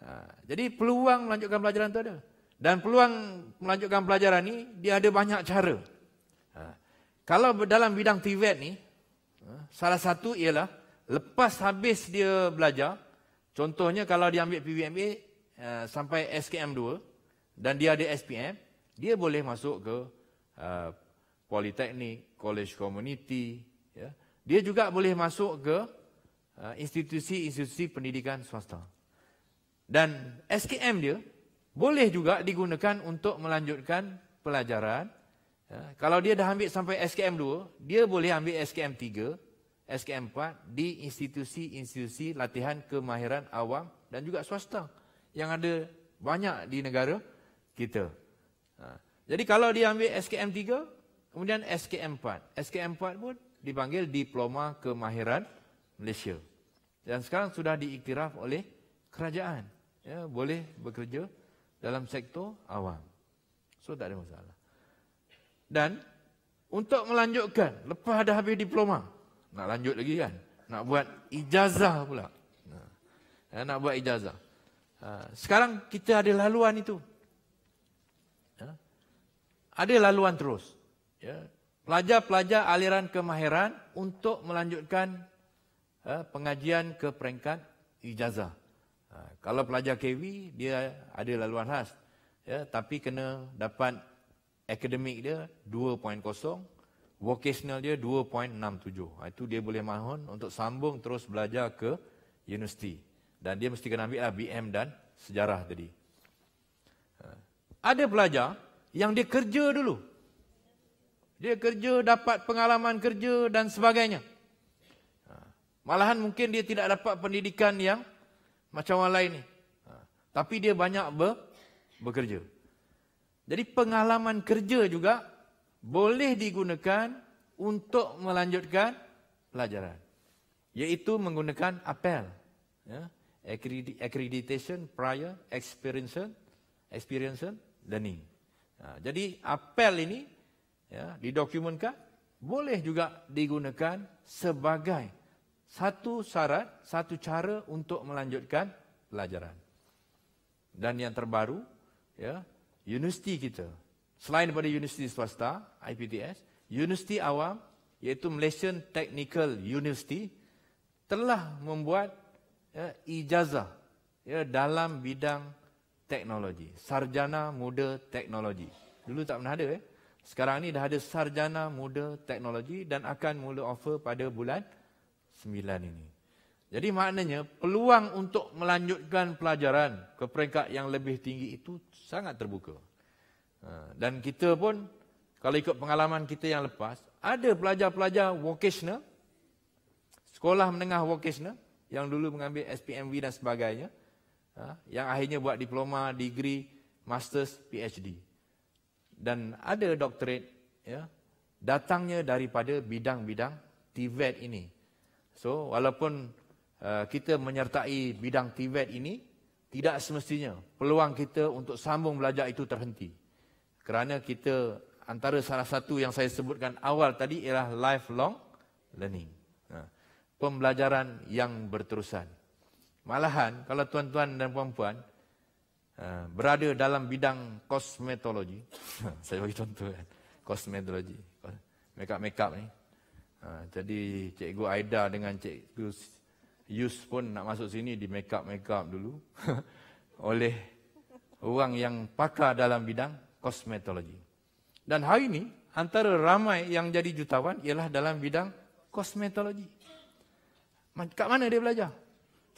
Ha, jadi peluang melanjutkan pelajaran tu ada. Dan peluang melanjutkan pelajaran ni dia ada banyak cara. Ha, kalau dalam bidang TVET ni ha, salah satu ialah lepas habis dia belajar contohnya kalau dia ambil PVMA eh, sampai SKM dan dia ada SPM, dia boleh masuk ke uh, politeknik, college community, ya. Dia juga boleh masuk ke uh, institusi-institusi pendidikan swasta. Dan SKM dia boleh juga digunakan untuk melanjutkan pelajaran. Ya. Kalau dia dah ambil sampai SKM 2, dia boleh ambil SKM 3, SKM 4 di institusi-institusi latihan kemahiran awam dan juga swasta yang ada banyak di negara kita. Ha. Jadi kalau dia ambil SKM 3, kemudian SKM 4. SKM 4 pun dipanggil Diploma Kemahiran Malaysia. Dan sekarang sudah diiktiraf oleh kerajaan. Ya, boleh bekerja dalam sektor awam. So tak ada masalah. Dan untuk melanjutkan, lepas dah habis diploma, nak lanjut lagi kan? Nak buat ijazah pula. Ya, nak buat ijazah. Ha. Sekarang kita ada laluan itu ada laluan terus. Ya. Pelajar-pelajar aliran kemahiran untuk melanjutkan ya, pengajian ke peringkat ijazah. Ha, kalau pelajar KW, dia ada laluan khas. Ya, tapi kena dapat akademik dia 2.0, vocational dia 2.67. Ha, itu dia boleh mahon untuk sambung terus belajar ke universiti. Dan dia mesti kena ambil lah BM dan sejarah tadi. Ha. ada pelajar yang dia kerja dulu. Dia kerja dapat pengalaman kerja dan sebagainya. Ha. Malahan mungkin dia tidak dapat pendidikan yang macam orang lain ni. Ha. Tapi dia banyak ber, bekerja. Jadi pengalaman kerja juga boleh digunakan untuk melanjutkan pelajaran. Iaitu menggunakan APEL. Ya, accreditation prior experience experience learning. Nah, ha, jadi apel ini ya, didokumenkan boleh juga digunakan sebagai satu syarat, satu cara untuk melanjutkan pelajaran. Dan yang terbaru, ya, universiti kita, selain daripada universiti swasta, IPTS, universiti awam, iaitu Malaysian Technical University, telah membuat ya, ijazah ya, dalam bidang teknologi. Sarjana muda teknologi. Dulu tak pernah ada eh. Sekarang ni dah ada sarjana muda teknologi dan akan mula offer pada bulan 9 ini. Jadi maknanya peluang untuk melanjutkan pelajaran ke peringkat yang lebih tinggi itu sangat terbuka. Ha, dan kita pun kalau ikut pengalaman kita yang lepas, ada pelajar-pelajar vocational, sekolah menengah vocational yang dulu mengambil SPMV dan sebagainya, ha? yang akhirnya buat diploma, degree, masters, PhD. Dan ada doctorate ya, datangnya daripada bidang-bidang TVET e ini. So, walaupun uh, kita menyertai bidang TVET e ini, tidak semestinya peluang kita untuk sambung belajar itu terhenti. Kerana kita antara salah satu yang saya sebutkan awal tadi ialah lifelong learning. Ha. Pembelajaran yang berterusan. Malahan kalau tuan-tuan dan puan-puan uh, berada dalam bidang kosmetologi, saya bagi contoh kan, kosmetologi, makeup-makeup ni. Uh, jadi cikgu Aida dengan cikgu Yus pun nak masuk sini di makeup-makeup dulu oleh orang yang pakar dalam bidang kosmetologi. Dan hari ini antara ramai yang jadi jutawan ialah dalam bidang kosmetologi. Kat mana dia belajar?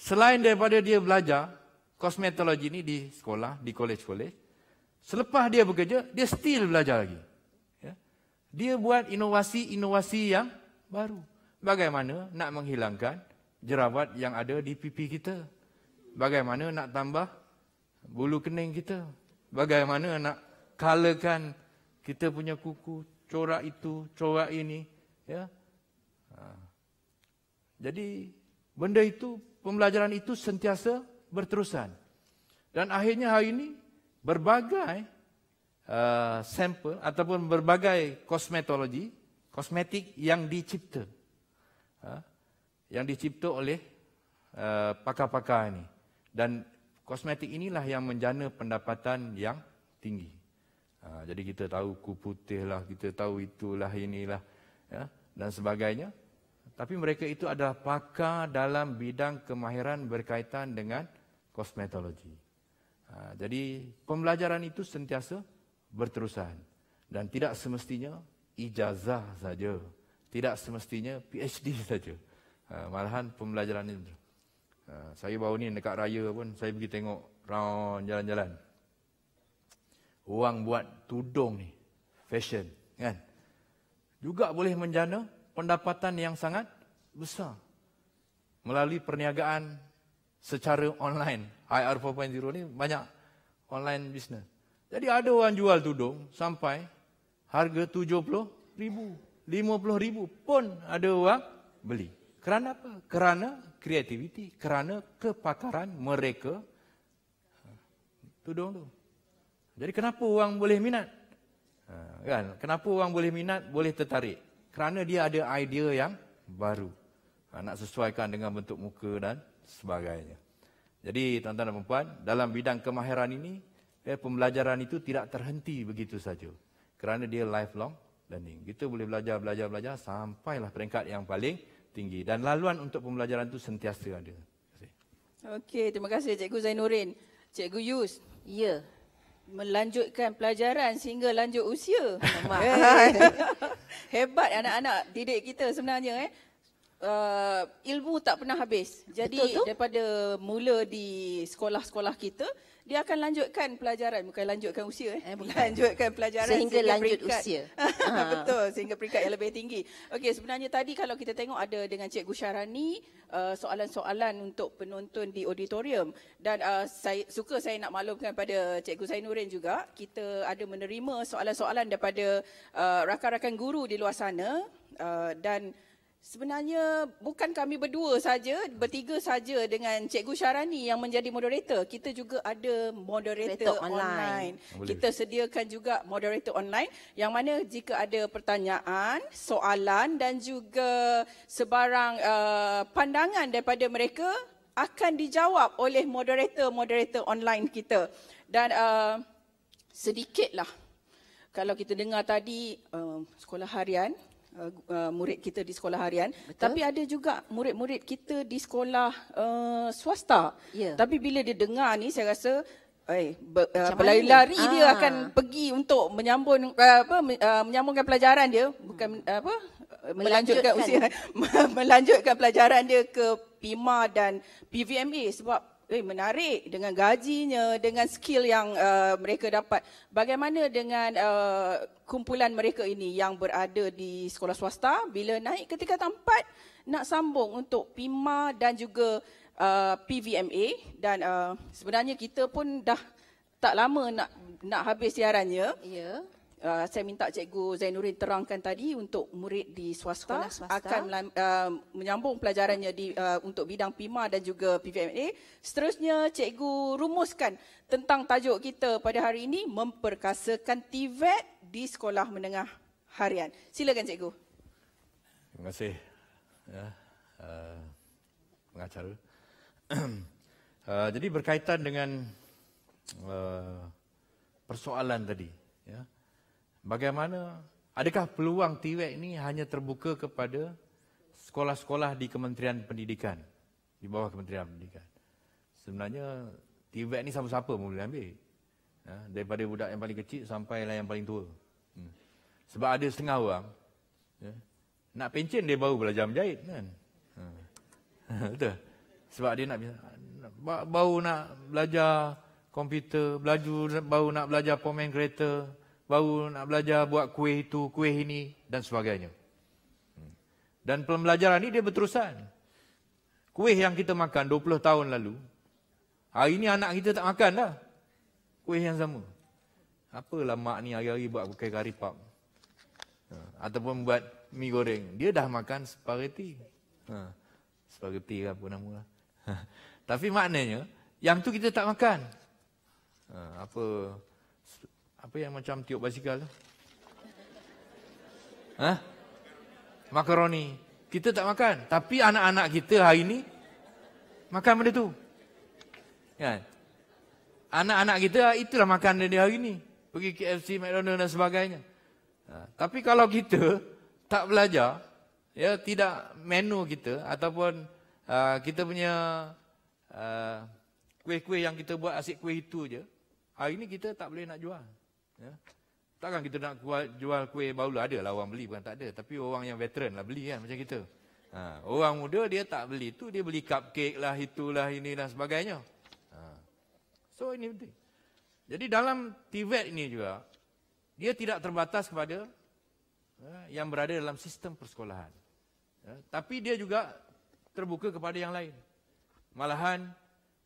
Selain daripada dia belajar kosmetologi ni di sekolah, di kolej-kolej, selepas dia bekerja, dia still belajar lagi. Ya. Dia buat inovasi-inovasi yang baru. Bagaimana nak menghilangkan jerawat yang ada di pipi kita? Bagaimana nak tambah bulu kening kita? Bagaimana nak kalakan kita punya kuku, corak itu, corak ini? Ya. Ha. Jadi, benda itu pembelajaran itu sentiasa berterusan. Dan akhirnya hari ini berbagai uh, sampel ataupun berbagai kosmetologi, kosmetik yang dicipta. Uh, yang dicipta oleh uh, pakar-pakar ini. Dan kosmetik inilah yang menjana pendapatan yang tinggi. Ha, jadi kita tahu ku putih lah, kita tahu itulah, inilah ya, dan sebagainya. Tapi mereka itu adalah pakar dalam bidang kemahiran berkaitan dengan kosmetologi. Ha, jadi pembelajaran itu sentiasa berterusan dan tidak semestinya ijazah saja, tidak semestinya PhD saja. Ha, malahan pembelajaran itu. Ha, saya baru ni dekat raya pun saya pergi tengok round jalan-jalan. Uang buat tudung ni fashion kan. Juga boleh menjana pendapatan yang sangat besar melalui perniagaan secara online. IR 4.0 ini banyak online business. Jadi ada orang jual tudung sampai harga RM70,000, RM50,000 pun ada orang beli. Kerana apa? Kerana kreativiti, kerana kepakaran mereka tudung tu. Jadi kenapa orang boleh minat? Ha, kan? Kenapa orang boleh minat, boleh tertarik? kerana dia ada idea yang baru. Ha, nak sesuaikan dengan bentuk muka dan sebagainya. Jadi tuan-tuan dan puan, dalam bidang kemahiran ini, eh, pembelajaran itu tidak terhenti begitu saja. Kerana dia lifelong learning. Kita boleh belajar, belajar, belajar sampailah peringkat yang paling tinggi. Dan laluan untuk pembelajaran itu sentiasa ada. Okey, terima kasih Cikgu Zainurin. Cikgu Yus. Ya melanjutkan pelajaran sehingga lanjut usia. Eh. Hebat anak-anak didik kita sebenarnya eh. Uh, ilmu tak pernah habis. Jadi Betul daripada mula di sekolah-sekolah kita, dia akan lanjutkan pelajaran bukan lanjutkan usia eh. eh, bukan. lanjutkan pelajaran sehingga, sehingga lanjut peringkat. usia ha. betul ah. sehingga peringkat yang lebih tinggi okey sebenarnya tadi kalau kita tengok ada dengan Cik Syarani uh, soalan-soalan untuk penonton di auditorium dan uh, saya suka saya nak maklumkan pada Cik Zainurin juga kita ada menerima soalan-soalan daripada uh, rakan-rakan guru di luar sana uh, dan Sebenarnya bukan kami berdua saja, bertiga saja dengan Cikgu Syarani yang menjadi moderator. Kita juga ada moderator online. online. Ah, kita sediakan juga moderator online yang mana jika ada pertanyaan, soalan dan juga sebarang uh, pandangan daripada mereka akan dijawab oleh moderator-moderator online kita. Dan uh, sedikitlah kalau kita dengar tadi uh, sekolah harian uh, murid kita di sekolah harian Betul. tapi ada juga murid-murid kita di sekolah uh, swasta yeah. tapi bila dia dengar ni saya rasa eh ber, uh, berlari-lari ah. dia akan pergi untuk menyambun uh, apa uh, menyambungkan pelajaran dia bukan hmm. apa melanjutkan, melanjutkan usia melanjutkan pelajaran dia ke PIMA dan PVMA sebab Eh, menarik dengan gajinya, dengan skill yang uh, mereka dapat. Bagaimana dengan uh, kumpulan mereka ini yang berada di sekolah swasta bila naik ke tingkatan empat nak sambung untuk PIMA dan juga uh, PVMA dan uh, sebenarnya kita pun dah tak lama nak nak habis siarannya. Ya uh, saya minta Cikgu Zainuddin terangkan tadi untuk murid di swasta, swasta. akan uh, menyambung pelajarannya di uh, untuk bidang PIMA dan juga PVMA. Seterusnya Cikgu rumuskan tentang tajuk kita pada hari ini memperkasakan TVET e di sekolah menengah harian. Silakan Cikgu. Terima kasih ya, uh, pengacara. uh, jadi berkaitan dengan uh, persoalan tadi ya yeah. Bagaimana? Adakah peluang TVET ini hanya terbuka kepada sekolah-sekolah di Kementerian Pendidikan? Di bawah Kementerian Pendidikan. Sebenarnya TVET ini siapa-siapa pun boleh ambil. Ya, daripada budak yang paling kecil sampai lah yang paling tua. Hmm. Sebab ada setengah orang. Ya, nak pencin dia baru belajar menjahit kan. Ha. Betul. Hmm. Sebab dia nak baru nak belajar komputer, belajar baru nak belajar pomen kereta, baru nak belajar buat kuih itu, kuih ini dan sebagainya. Hmm. Dan pembelajaran ini dia berterusan. Kuih yang kita makan 20 tahun lalu, hari ini anak kita tak makan dah. Kuih yang sama. Apalah mak ni hari-hari buat kuih kari pap. Ataupun buat mi goreng. Dia dah makan spaghetti. Ha, spaghetti ke apa nama. Ha. Tapi maknanya, yang tu kita tak makan. Ha, apa apa yang macam tiup basikal tu? Hah? Makaroni. Kita tak makan, tapi anak-anak kita hari ini makan benda tu. Kan? Anak-anak kita itulah makan dia hari ini. Pergi KFC, McDonald dan sebagainya. Ha. Tapi kalau kita tak belajar, ya tidak menu kita ataupun uh, kita punya uh, kuih-kuih yang kita buat asyik kuih itu je, hari ini kita tak boleh nak jual. Ya. Takkan kita nak jual kuih baru ada lah orang beli bukan tak ada. Tapi orang yang veteran lah beli kan macam kita. Ha. Orang muda dia tak beli tu dia beli cupcake lah itulah ini dan sebagainya. Ha. So ini penting. Jadi dalam TVET ini juga, dia tidak terbatas kepada ha, yang berada dalam sistem persekolahan. Ha, tapi dia juga terbuka kepada yang lain. Malahan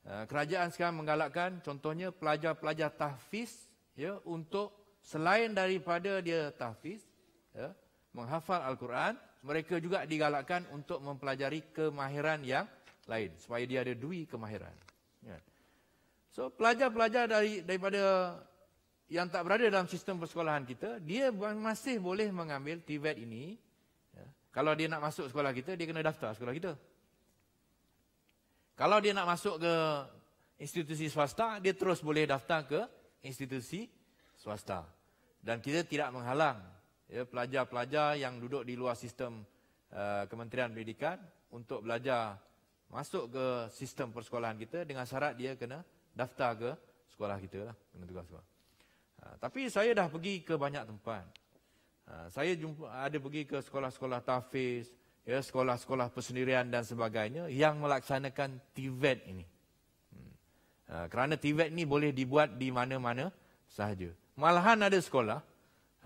ha, kerajaan sekarang menggalakkan contohnya pelajar-pelajar tahfiz ya untuk selain daripada dia tahfiz ya menghafal al-Quran mereka juga digalakkan untuk mempelajari kemahiran yang lain supaya dia ada dui kemahiran ya so pelajar-pelajar dari daripada yang tak berada dalam sistem persekolahan kita dia masih boleh mengambil TVET ini ya kalau dia nak masuk sekolah kita dia kena daftar sekolah kita kalau dia nak masuk ke institusi swasta dia terus boleh daftar ke institusi swasta. Dan kita tidak menghalang ya, pelajar-pelajar yang duduk di luar sistem uh, Kementerian Pendidikan untuk belajar masuk ke sistem persekolahan kita dengan syarat dia kena daftar ke sekolah kita. Lah, kena tukar Uh, tapi saya dah pergi ke banyak tempat. Uh, saya jumpa, ada pergi ke sekolah-sekolah tafiz, ya, sekolah-sekolah persendirian dan sebagainya yang melaksanakan TVET ini. Ah, kerana TVET ni boleh dibuat di mana-mana sahaja. Malahan ada sekolah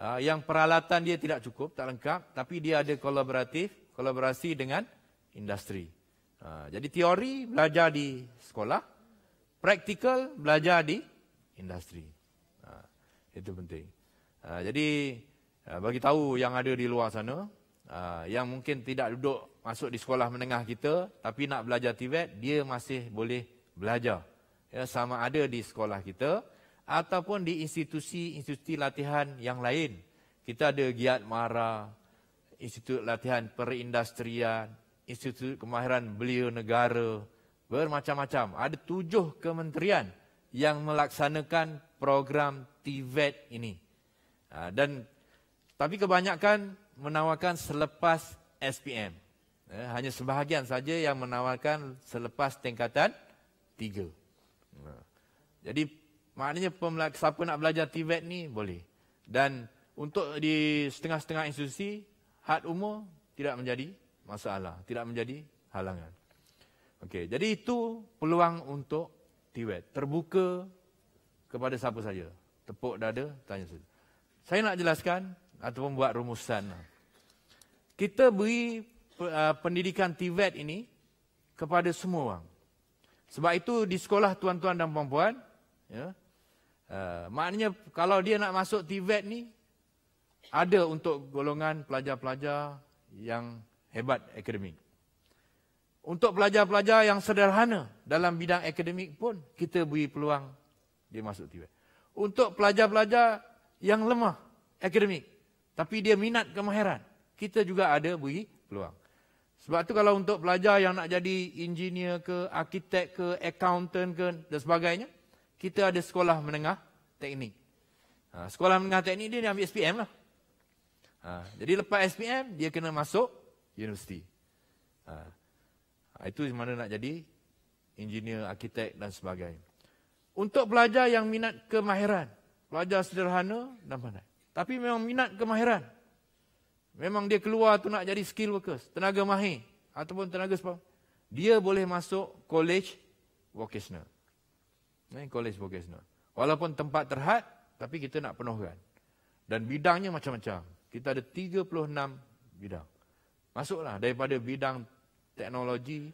ah, yang peralatan dia tidak cukup, tak lengkap, tapi dia ada kolaboratif, kolaborasi dengan industri. Ah, jadi teori belajar di sekolah, praktikal belajar di industri. Itu penting. Jadi bagi tahu yang ada di luar sana, yang mungkin tidak duduk masuk di sekolah menengah kita, tapi nak belajar TVET, dia masih boleh belajar ya, sama ada di sekolah kita ataupun di institusi-institusi latihan yang lain. Kita ada Giat Mara, Institut Latihan Perindustrian, Institut Kemahiran Belia Negara, bermacam-macam. Ada tujuh kementerian yang melaksanakan program TVET e ini. Ha, dan Tapi kebanyakan menawarkan selepas SPM. Ya, hanya sebahagian saja yang menawarkan selepas tingkatan tiga. Jadi maknanya siapa nak belajar TVET ni boleh. Dan untuk di setengah-setengah institusi, had umur tidak menjadi masalah, tidak menjadi halangan. Okey, jadi itu peluang untuk TVET. Terbuka kepada siapa saja. Tepuk dada, tanya saja. Saya nak jelaskan ataupun buat rumusan. Kita beri uh, pendidikan TVET ini kepada semua orang. Sebab itu di sekolah tuan-tuan dan puan-puan, Ya. Uh, maknanya kalau dia nak masuk TVET ni, ada untuk golongan pelajar-pelajar yang hebat akademik. Untuk pelajar-pelajar yang sederhana dalam bidang akademik pun, kita beri peluang dia masuk TVET. Untuk pelajar-pelajar yang lemah akademik, tapi dia minat kemahiran, kita juga ada beri peluang. Sebab tu kalau untuk pelajar yang nak jadi engineer ke, arkitek ke, accountant ke dan sebagainya, kita ada sekolah menengah teknik. Ha, sekolah menengah teknik dia, dia ambil SPM lah. Ha, jadi lepas SPM, dia kena masuk universiti. Ha, itu mana nak jadi engineer, arkitek dan sebagainya. Untuk pelajar yang minat kemahiran, pelajar sederhana dan pandai. Tapi memang minat kemahiran. Memang dia keluar tu nak jadi skill workers, tenaga mahir ataupun tenaga sepam. Dia boleh masuk college vocational. Eh, college vocational. Walaupun tempat terhad, tapi kita nak penuhkan. Dan bidangnya macam-macam. Kita ada 36 bidang. Masuklah daripada bidang teknologi,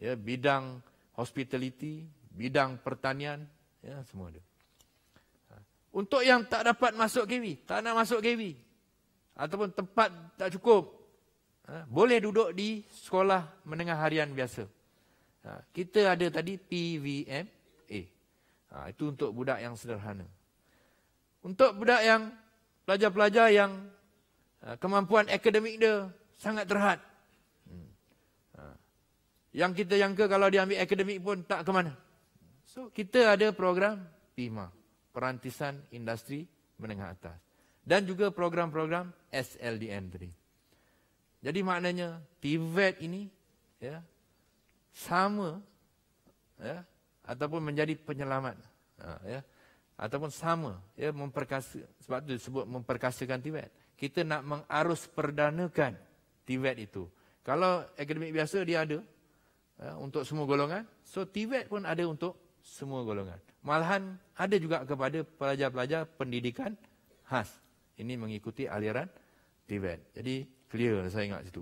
ya, bidang hospitality, bidang pertanian, ya, semua ada. Ha. Untuk yang tak dapat masuk KW, tak nak masuk KW, ataupun tempat tak cukup, ha, boleh duduk di sekolah menengah harian biasa. Ha. Kita ada tadi PVMA. Ha, itu untuk budak yang sederhana. Untuk budak yang pelajar-pelajar yang ha, kemampuan akademik dia sangat terhad. Hmm. Ha. Yang kita jangka kalau dia ambil akademik pun tak ke mana. So kita ada program PIMA, Perantisan Industri Menengah Atas. Dan juga program-program SLDN tadi. Jadi maknanya pivot ini ya, sama ya, ataupun menjadi penyelamat ha, ya ataupun sama ya memperkasa sebab tu disebut memperkasakan Tibet kita nak mengarus perdanakan Tibet itu kalau akademik biasa dia ada ya, untuk semua golongan so Tibet pun ada untuk semua golongan malahan ada juga kepada pelajar-pelajar pendidikan khas ini mengikuti aliran Tibet jadi clear lah saya ingat situ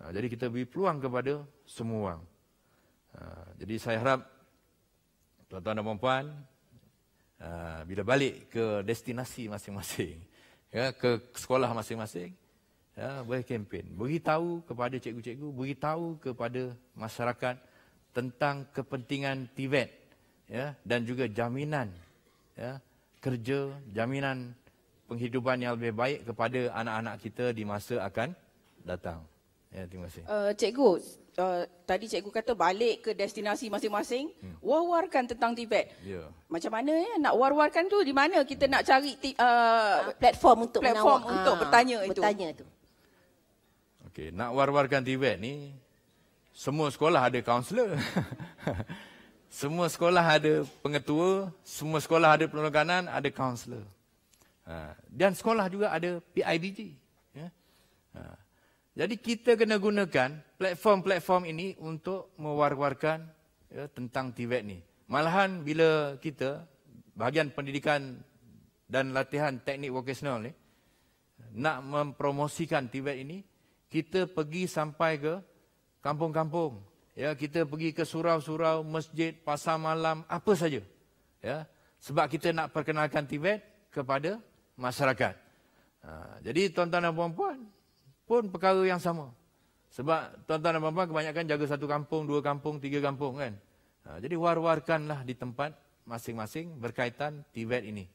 ha, jadi kita beri peluang kepada semua orang ha, jadi saya harap tuan-tuan dan puan-puan, uh, bila balik ke destinasi masing-masing, ya, ke sekolah masing-masing, ya, boleh kempen. Beritahu kepada cikgu-cikgu, beritahu kepada masyarakat tentang kepentingan TVET e ya, dan juga jaminan ya, kerja, jaminan penghidupan yang lebih baik kepada anak-anak kita di masa akan datang. Ya, terima kasih. Uh, cikgu, uh, tadi cikgu kata balik ke destinasi masing-masing hmm. war-warkan tentang Tibet. Yeah. Macam mana ya nak war-warkan tu di mana kita nak cari t- uh, ah, platform untuk platform menawar. untuk ha, ah, bertanya, bertanya itu. Bertanya tu. Okey, nak war-warkan Tibet ni semua sekolah ada kaunselor. semua sekolah ada pengetua, semua sekolah ada penolakanan, ada kaunselor. Ah, dan sekolah juga ada PIBG. Ya. Jadi kita kena gunakan platform-platform ini untuk mewar-warkan ya, tentang Tibet ni. Malahan bila kita bahagian pendidikan dan latihan teknik vocational ni nak mempromosikan Tibet ini, kita pergi sampai ke kampung-kampung. Ya, kita pergi ke surau-surau, masjid, pasar malam, apa saja. Ya, sebab kita nak perkenalkan Tibet kepada masyarakat. Ha, jadi tuan-tuan dan puan-puan, pun perkara yang sama. Sebab tuan-tuan dan puan-puan kebanyakan jaga satu kampung, dua kampung, tiga kampung kan. Ha, jadi war-warkanlah di tempat masing-masing berkaitan TVET ini.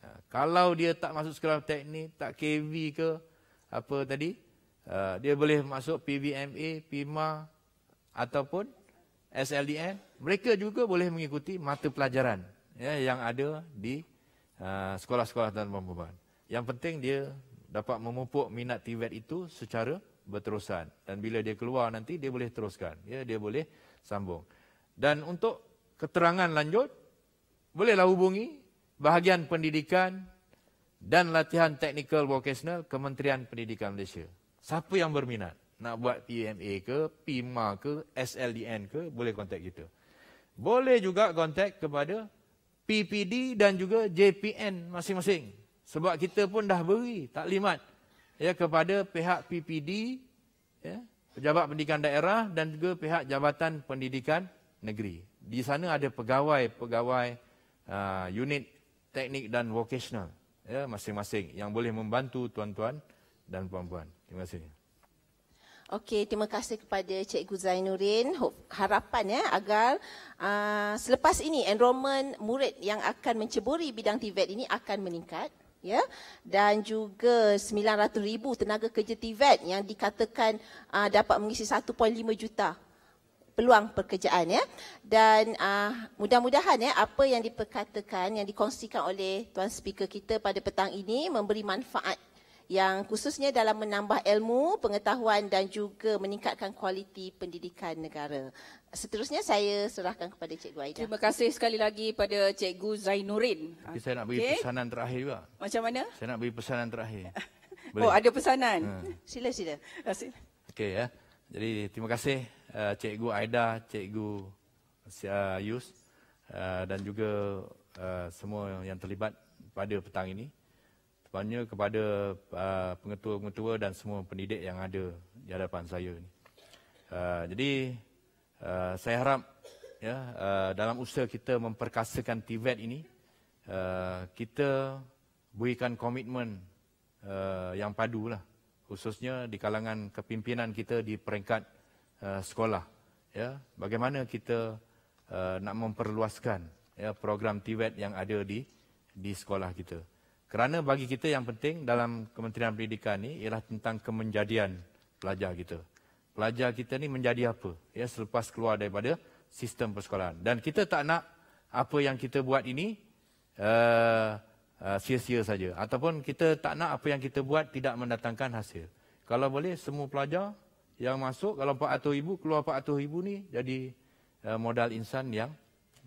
Ha, kalau dia tak masuk sekolah teknik, tak KV ke apa tadi, ha, dia boleh masuk PVMA, PIMA ataupun SLDN. Mereka juga boleh mengikuti mata pelajaran ya, yang ada di ha, sekolah-sekolah tuan-tuan dan puan-puan. Yang penting dia dapat memupuk minat TVET itu secara berterusan dan bila dia keluar nanti dia boleh teruskan ya dia boleh sambung dan untuk keterangan lanjut bolehlah hubungi bahagian pendidikan dan latihan teknikal vocational Kementerian Pendidikan Malaysia siapa yang berminat nak buat PMA ke PIMA ke SLDN ke boleh kontak kita boleh juga kontak kepada PPD dan juga JPN masing-masing sebab kita pun dah beri taklimat ya kepada pihak PPD ya, Pejabat Pendidikan Daerah dan juga pihak Jabatan Pendidikan Negeri. Di sana ada pegawai-pegawai uh, unit teknik dan vocational ya masing-masing yang boleh membantu tuan-tuan dan puan-puan. Terima kasih. Okey, terima kasih kepada Cikgu Zainurin. Harapan ya agar uh, selepas ini enrolment murid yang akan menceburi bidang TVET ini akan meningkat ya dan juga 900,000 tenaga kerja TVET yang dikatakan uh, dapat mengisi 1.5 juta peluang pekerjaan ya dan uh, mudah-mudahan ya apa yang diperkatakan yang dikongsikan oleh tuan speaker kita pada petang ini memberi manfaat yang khususnya dalam menambah ilmu, pengetahuan dan juga meningkatkan kualiti pendidikan negara. Seterusnya saya serahkan kepada Cikgu Aida. Terima kasih sekali lagi kepada Cikgu Zainurin. Okay, saya nak beri okay. pesanan terakhir juga. Macam mana? Saya nak beri pesanan terakhir. Oh, Boleh? Oh, ada pesanan. Hmm. Sila sila. Ah, sila. Okey ya. Jadi terima kasih uh, Cikgu Aida, Cikgu uh, Yus uh, dan juga uh, semua yang terlibat pada petang ini tepatnya kepada uh, pengetua-pengetua dan semua pendidik yang ada di hadapan saya ini. Uh, jadi uh, saya harap ya dalam usaha kita memperkasakan TVET ini kita berikan komitmen yang padu lah, khususnya di kalangan kepimpinan kita di peringkat sekolah ya bagaimana kita nak memperluaskan ya, program TVET yang ada di di sekolah kita. Kerana bagi kita yang penting dalam Kementerian Pendidikan ni ialah tentang kemenjadian pelajar kita. Pelajar kita ni menjadi apa? Ya selepas keluar daripada sistem persekolahan. Dan kita tak nak apa yang kita buat ini eh, eh, sia-sia uh, uh, saja ataupun kita tak nak apa yang kita buat tidak mendatangkan hasil. Kalau boleh semua pelajar yang masuk kalau 400 ibu keluar 400 ibu ni jadi uh, modal insan yang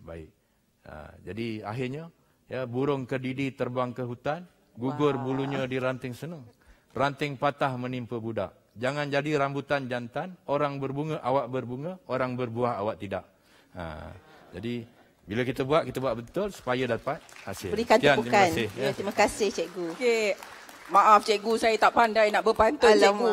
baik. Uh, jadi akhirnya Ya, burung kedidi terbang ke hutan, gugur wow. bulunya di ranting senang. Ranting patah menimpa budak. Jangan jadi rambutan jantan, orang berbunga awak berbunga, orang berbuah awak tidak. Ha. Jadi bila kita buat kita buat betul supaya dapat hasil. Berikan Sekian, terima kasih. Ya, terima kasih cikgu. Okey. Maaf cikgu saya tak pandai nak berpantun Alamak. cikgu.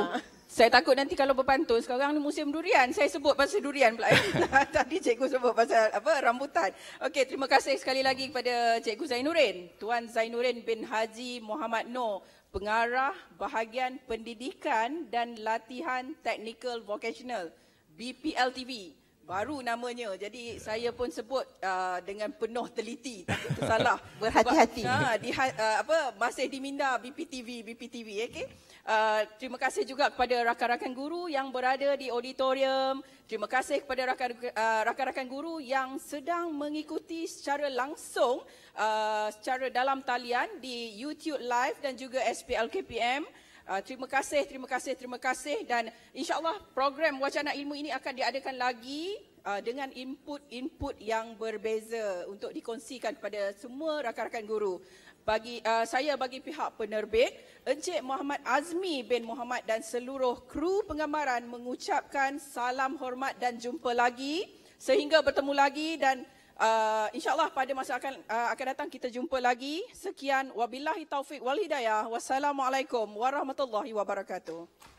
Saya takut nanti kalau berpantun sekarang ni musim durian. Saya sebut pasal durian pula. Tadi cikgu sebut pasal apa rambutan. Okey, terima kasih sekali lagi kepada cikgu Zainurin. Tuan Zainurin bin Haji Muhammad Noh, pengarah bahagian pendidikan dan latihan technical vocational BPLTV. Baru namanya. Jadi yeah. saya pun sebut uh, dengan penuh teliti. Tak salah. Berhati-hati. Ha, di, uh, apa, masih diminda BPTV, BPTV. Okey. Uh, terima kasih juga kepada rakan-rakan guru yang berada di auditorium. Terima kasih kepada rakan, uh, rakan-rakan guru yang sedang mengikuti secara langsung uh, secara dalam talian di YouTube Live dan juga SPLKPM. Uh, terima kasih, terima kasih, terima kasih dan insyaAllah program Wacana Ilmu ini akan diadakan lagi uh, dengan input-input yang berbeza untuk dikongsikan kepada semua rakan-rakan guru bagi uh, saya bagi pihak penerbit Encik Muhammad Azmi bin Muhammad dan seluruh kru penggambaran mengucapkan salam hormat dan jumpa lagi sehingga bertemu lagi dan uh, insyaallah pada masa akan uh, akan datang kita jumpa lagi sekian wabillahi taufik wal hidayah wassalamualaikum warahmatullahi wabarakatuh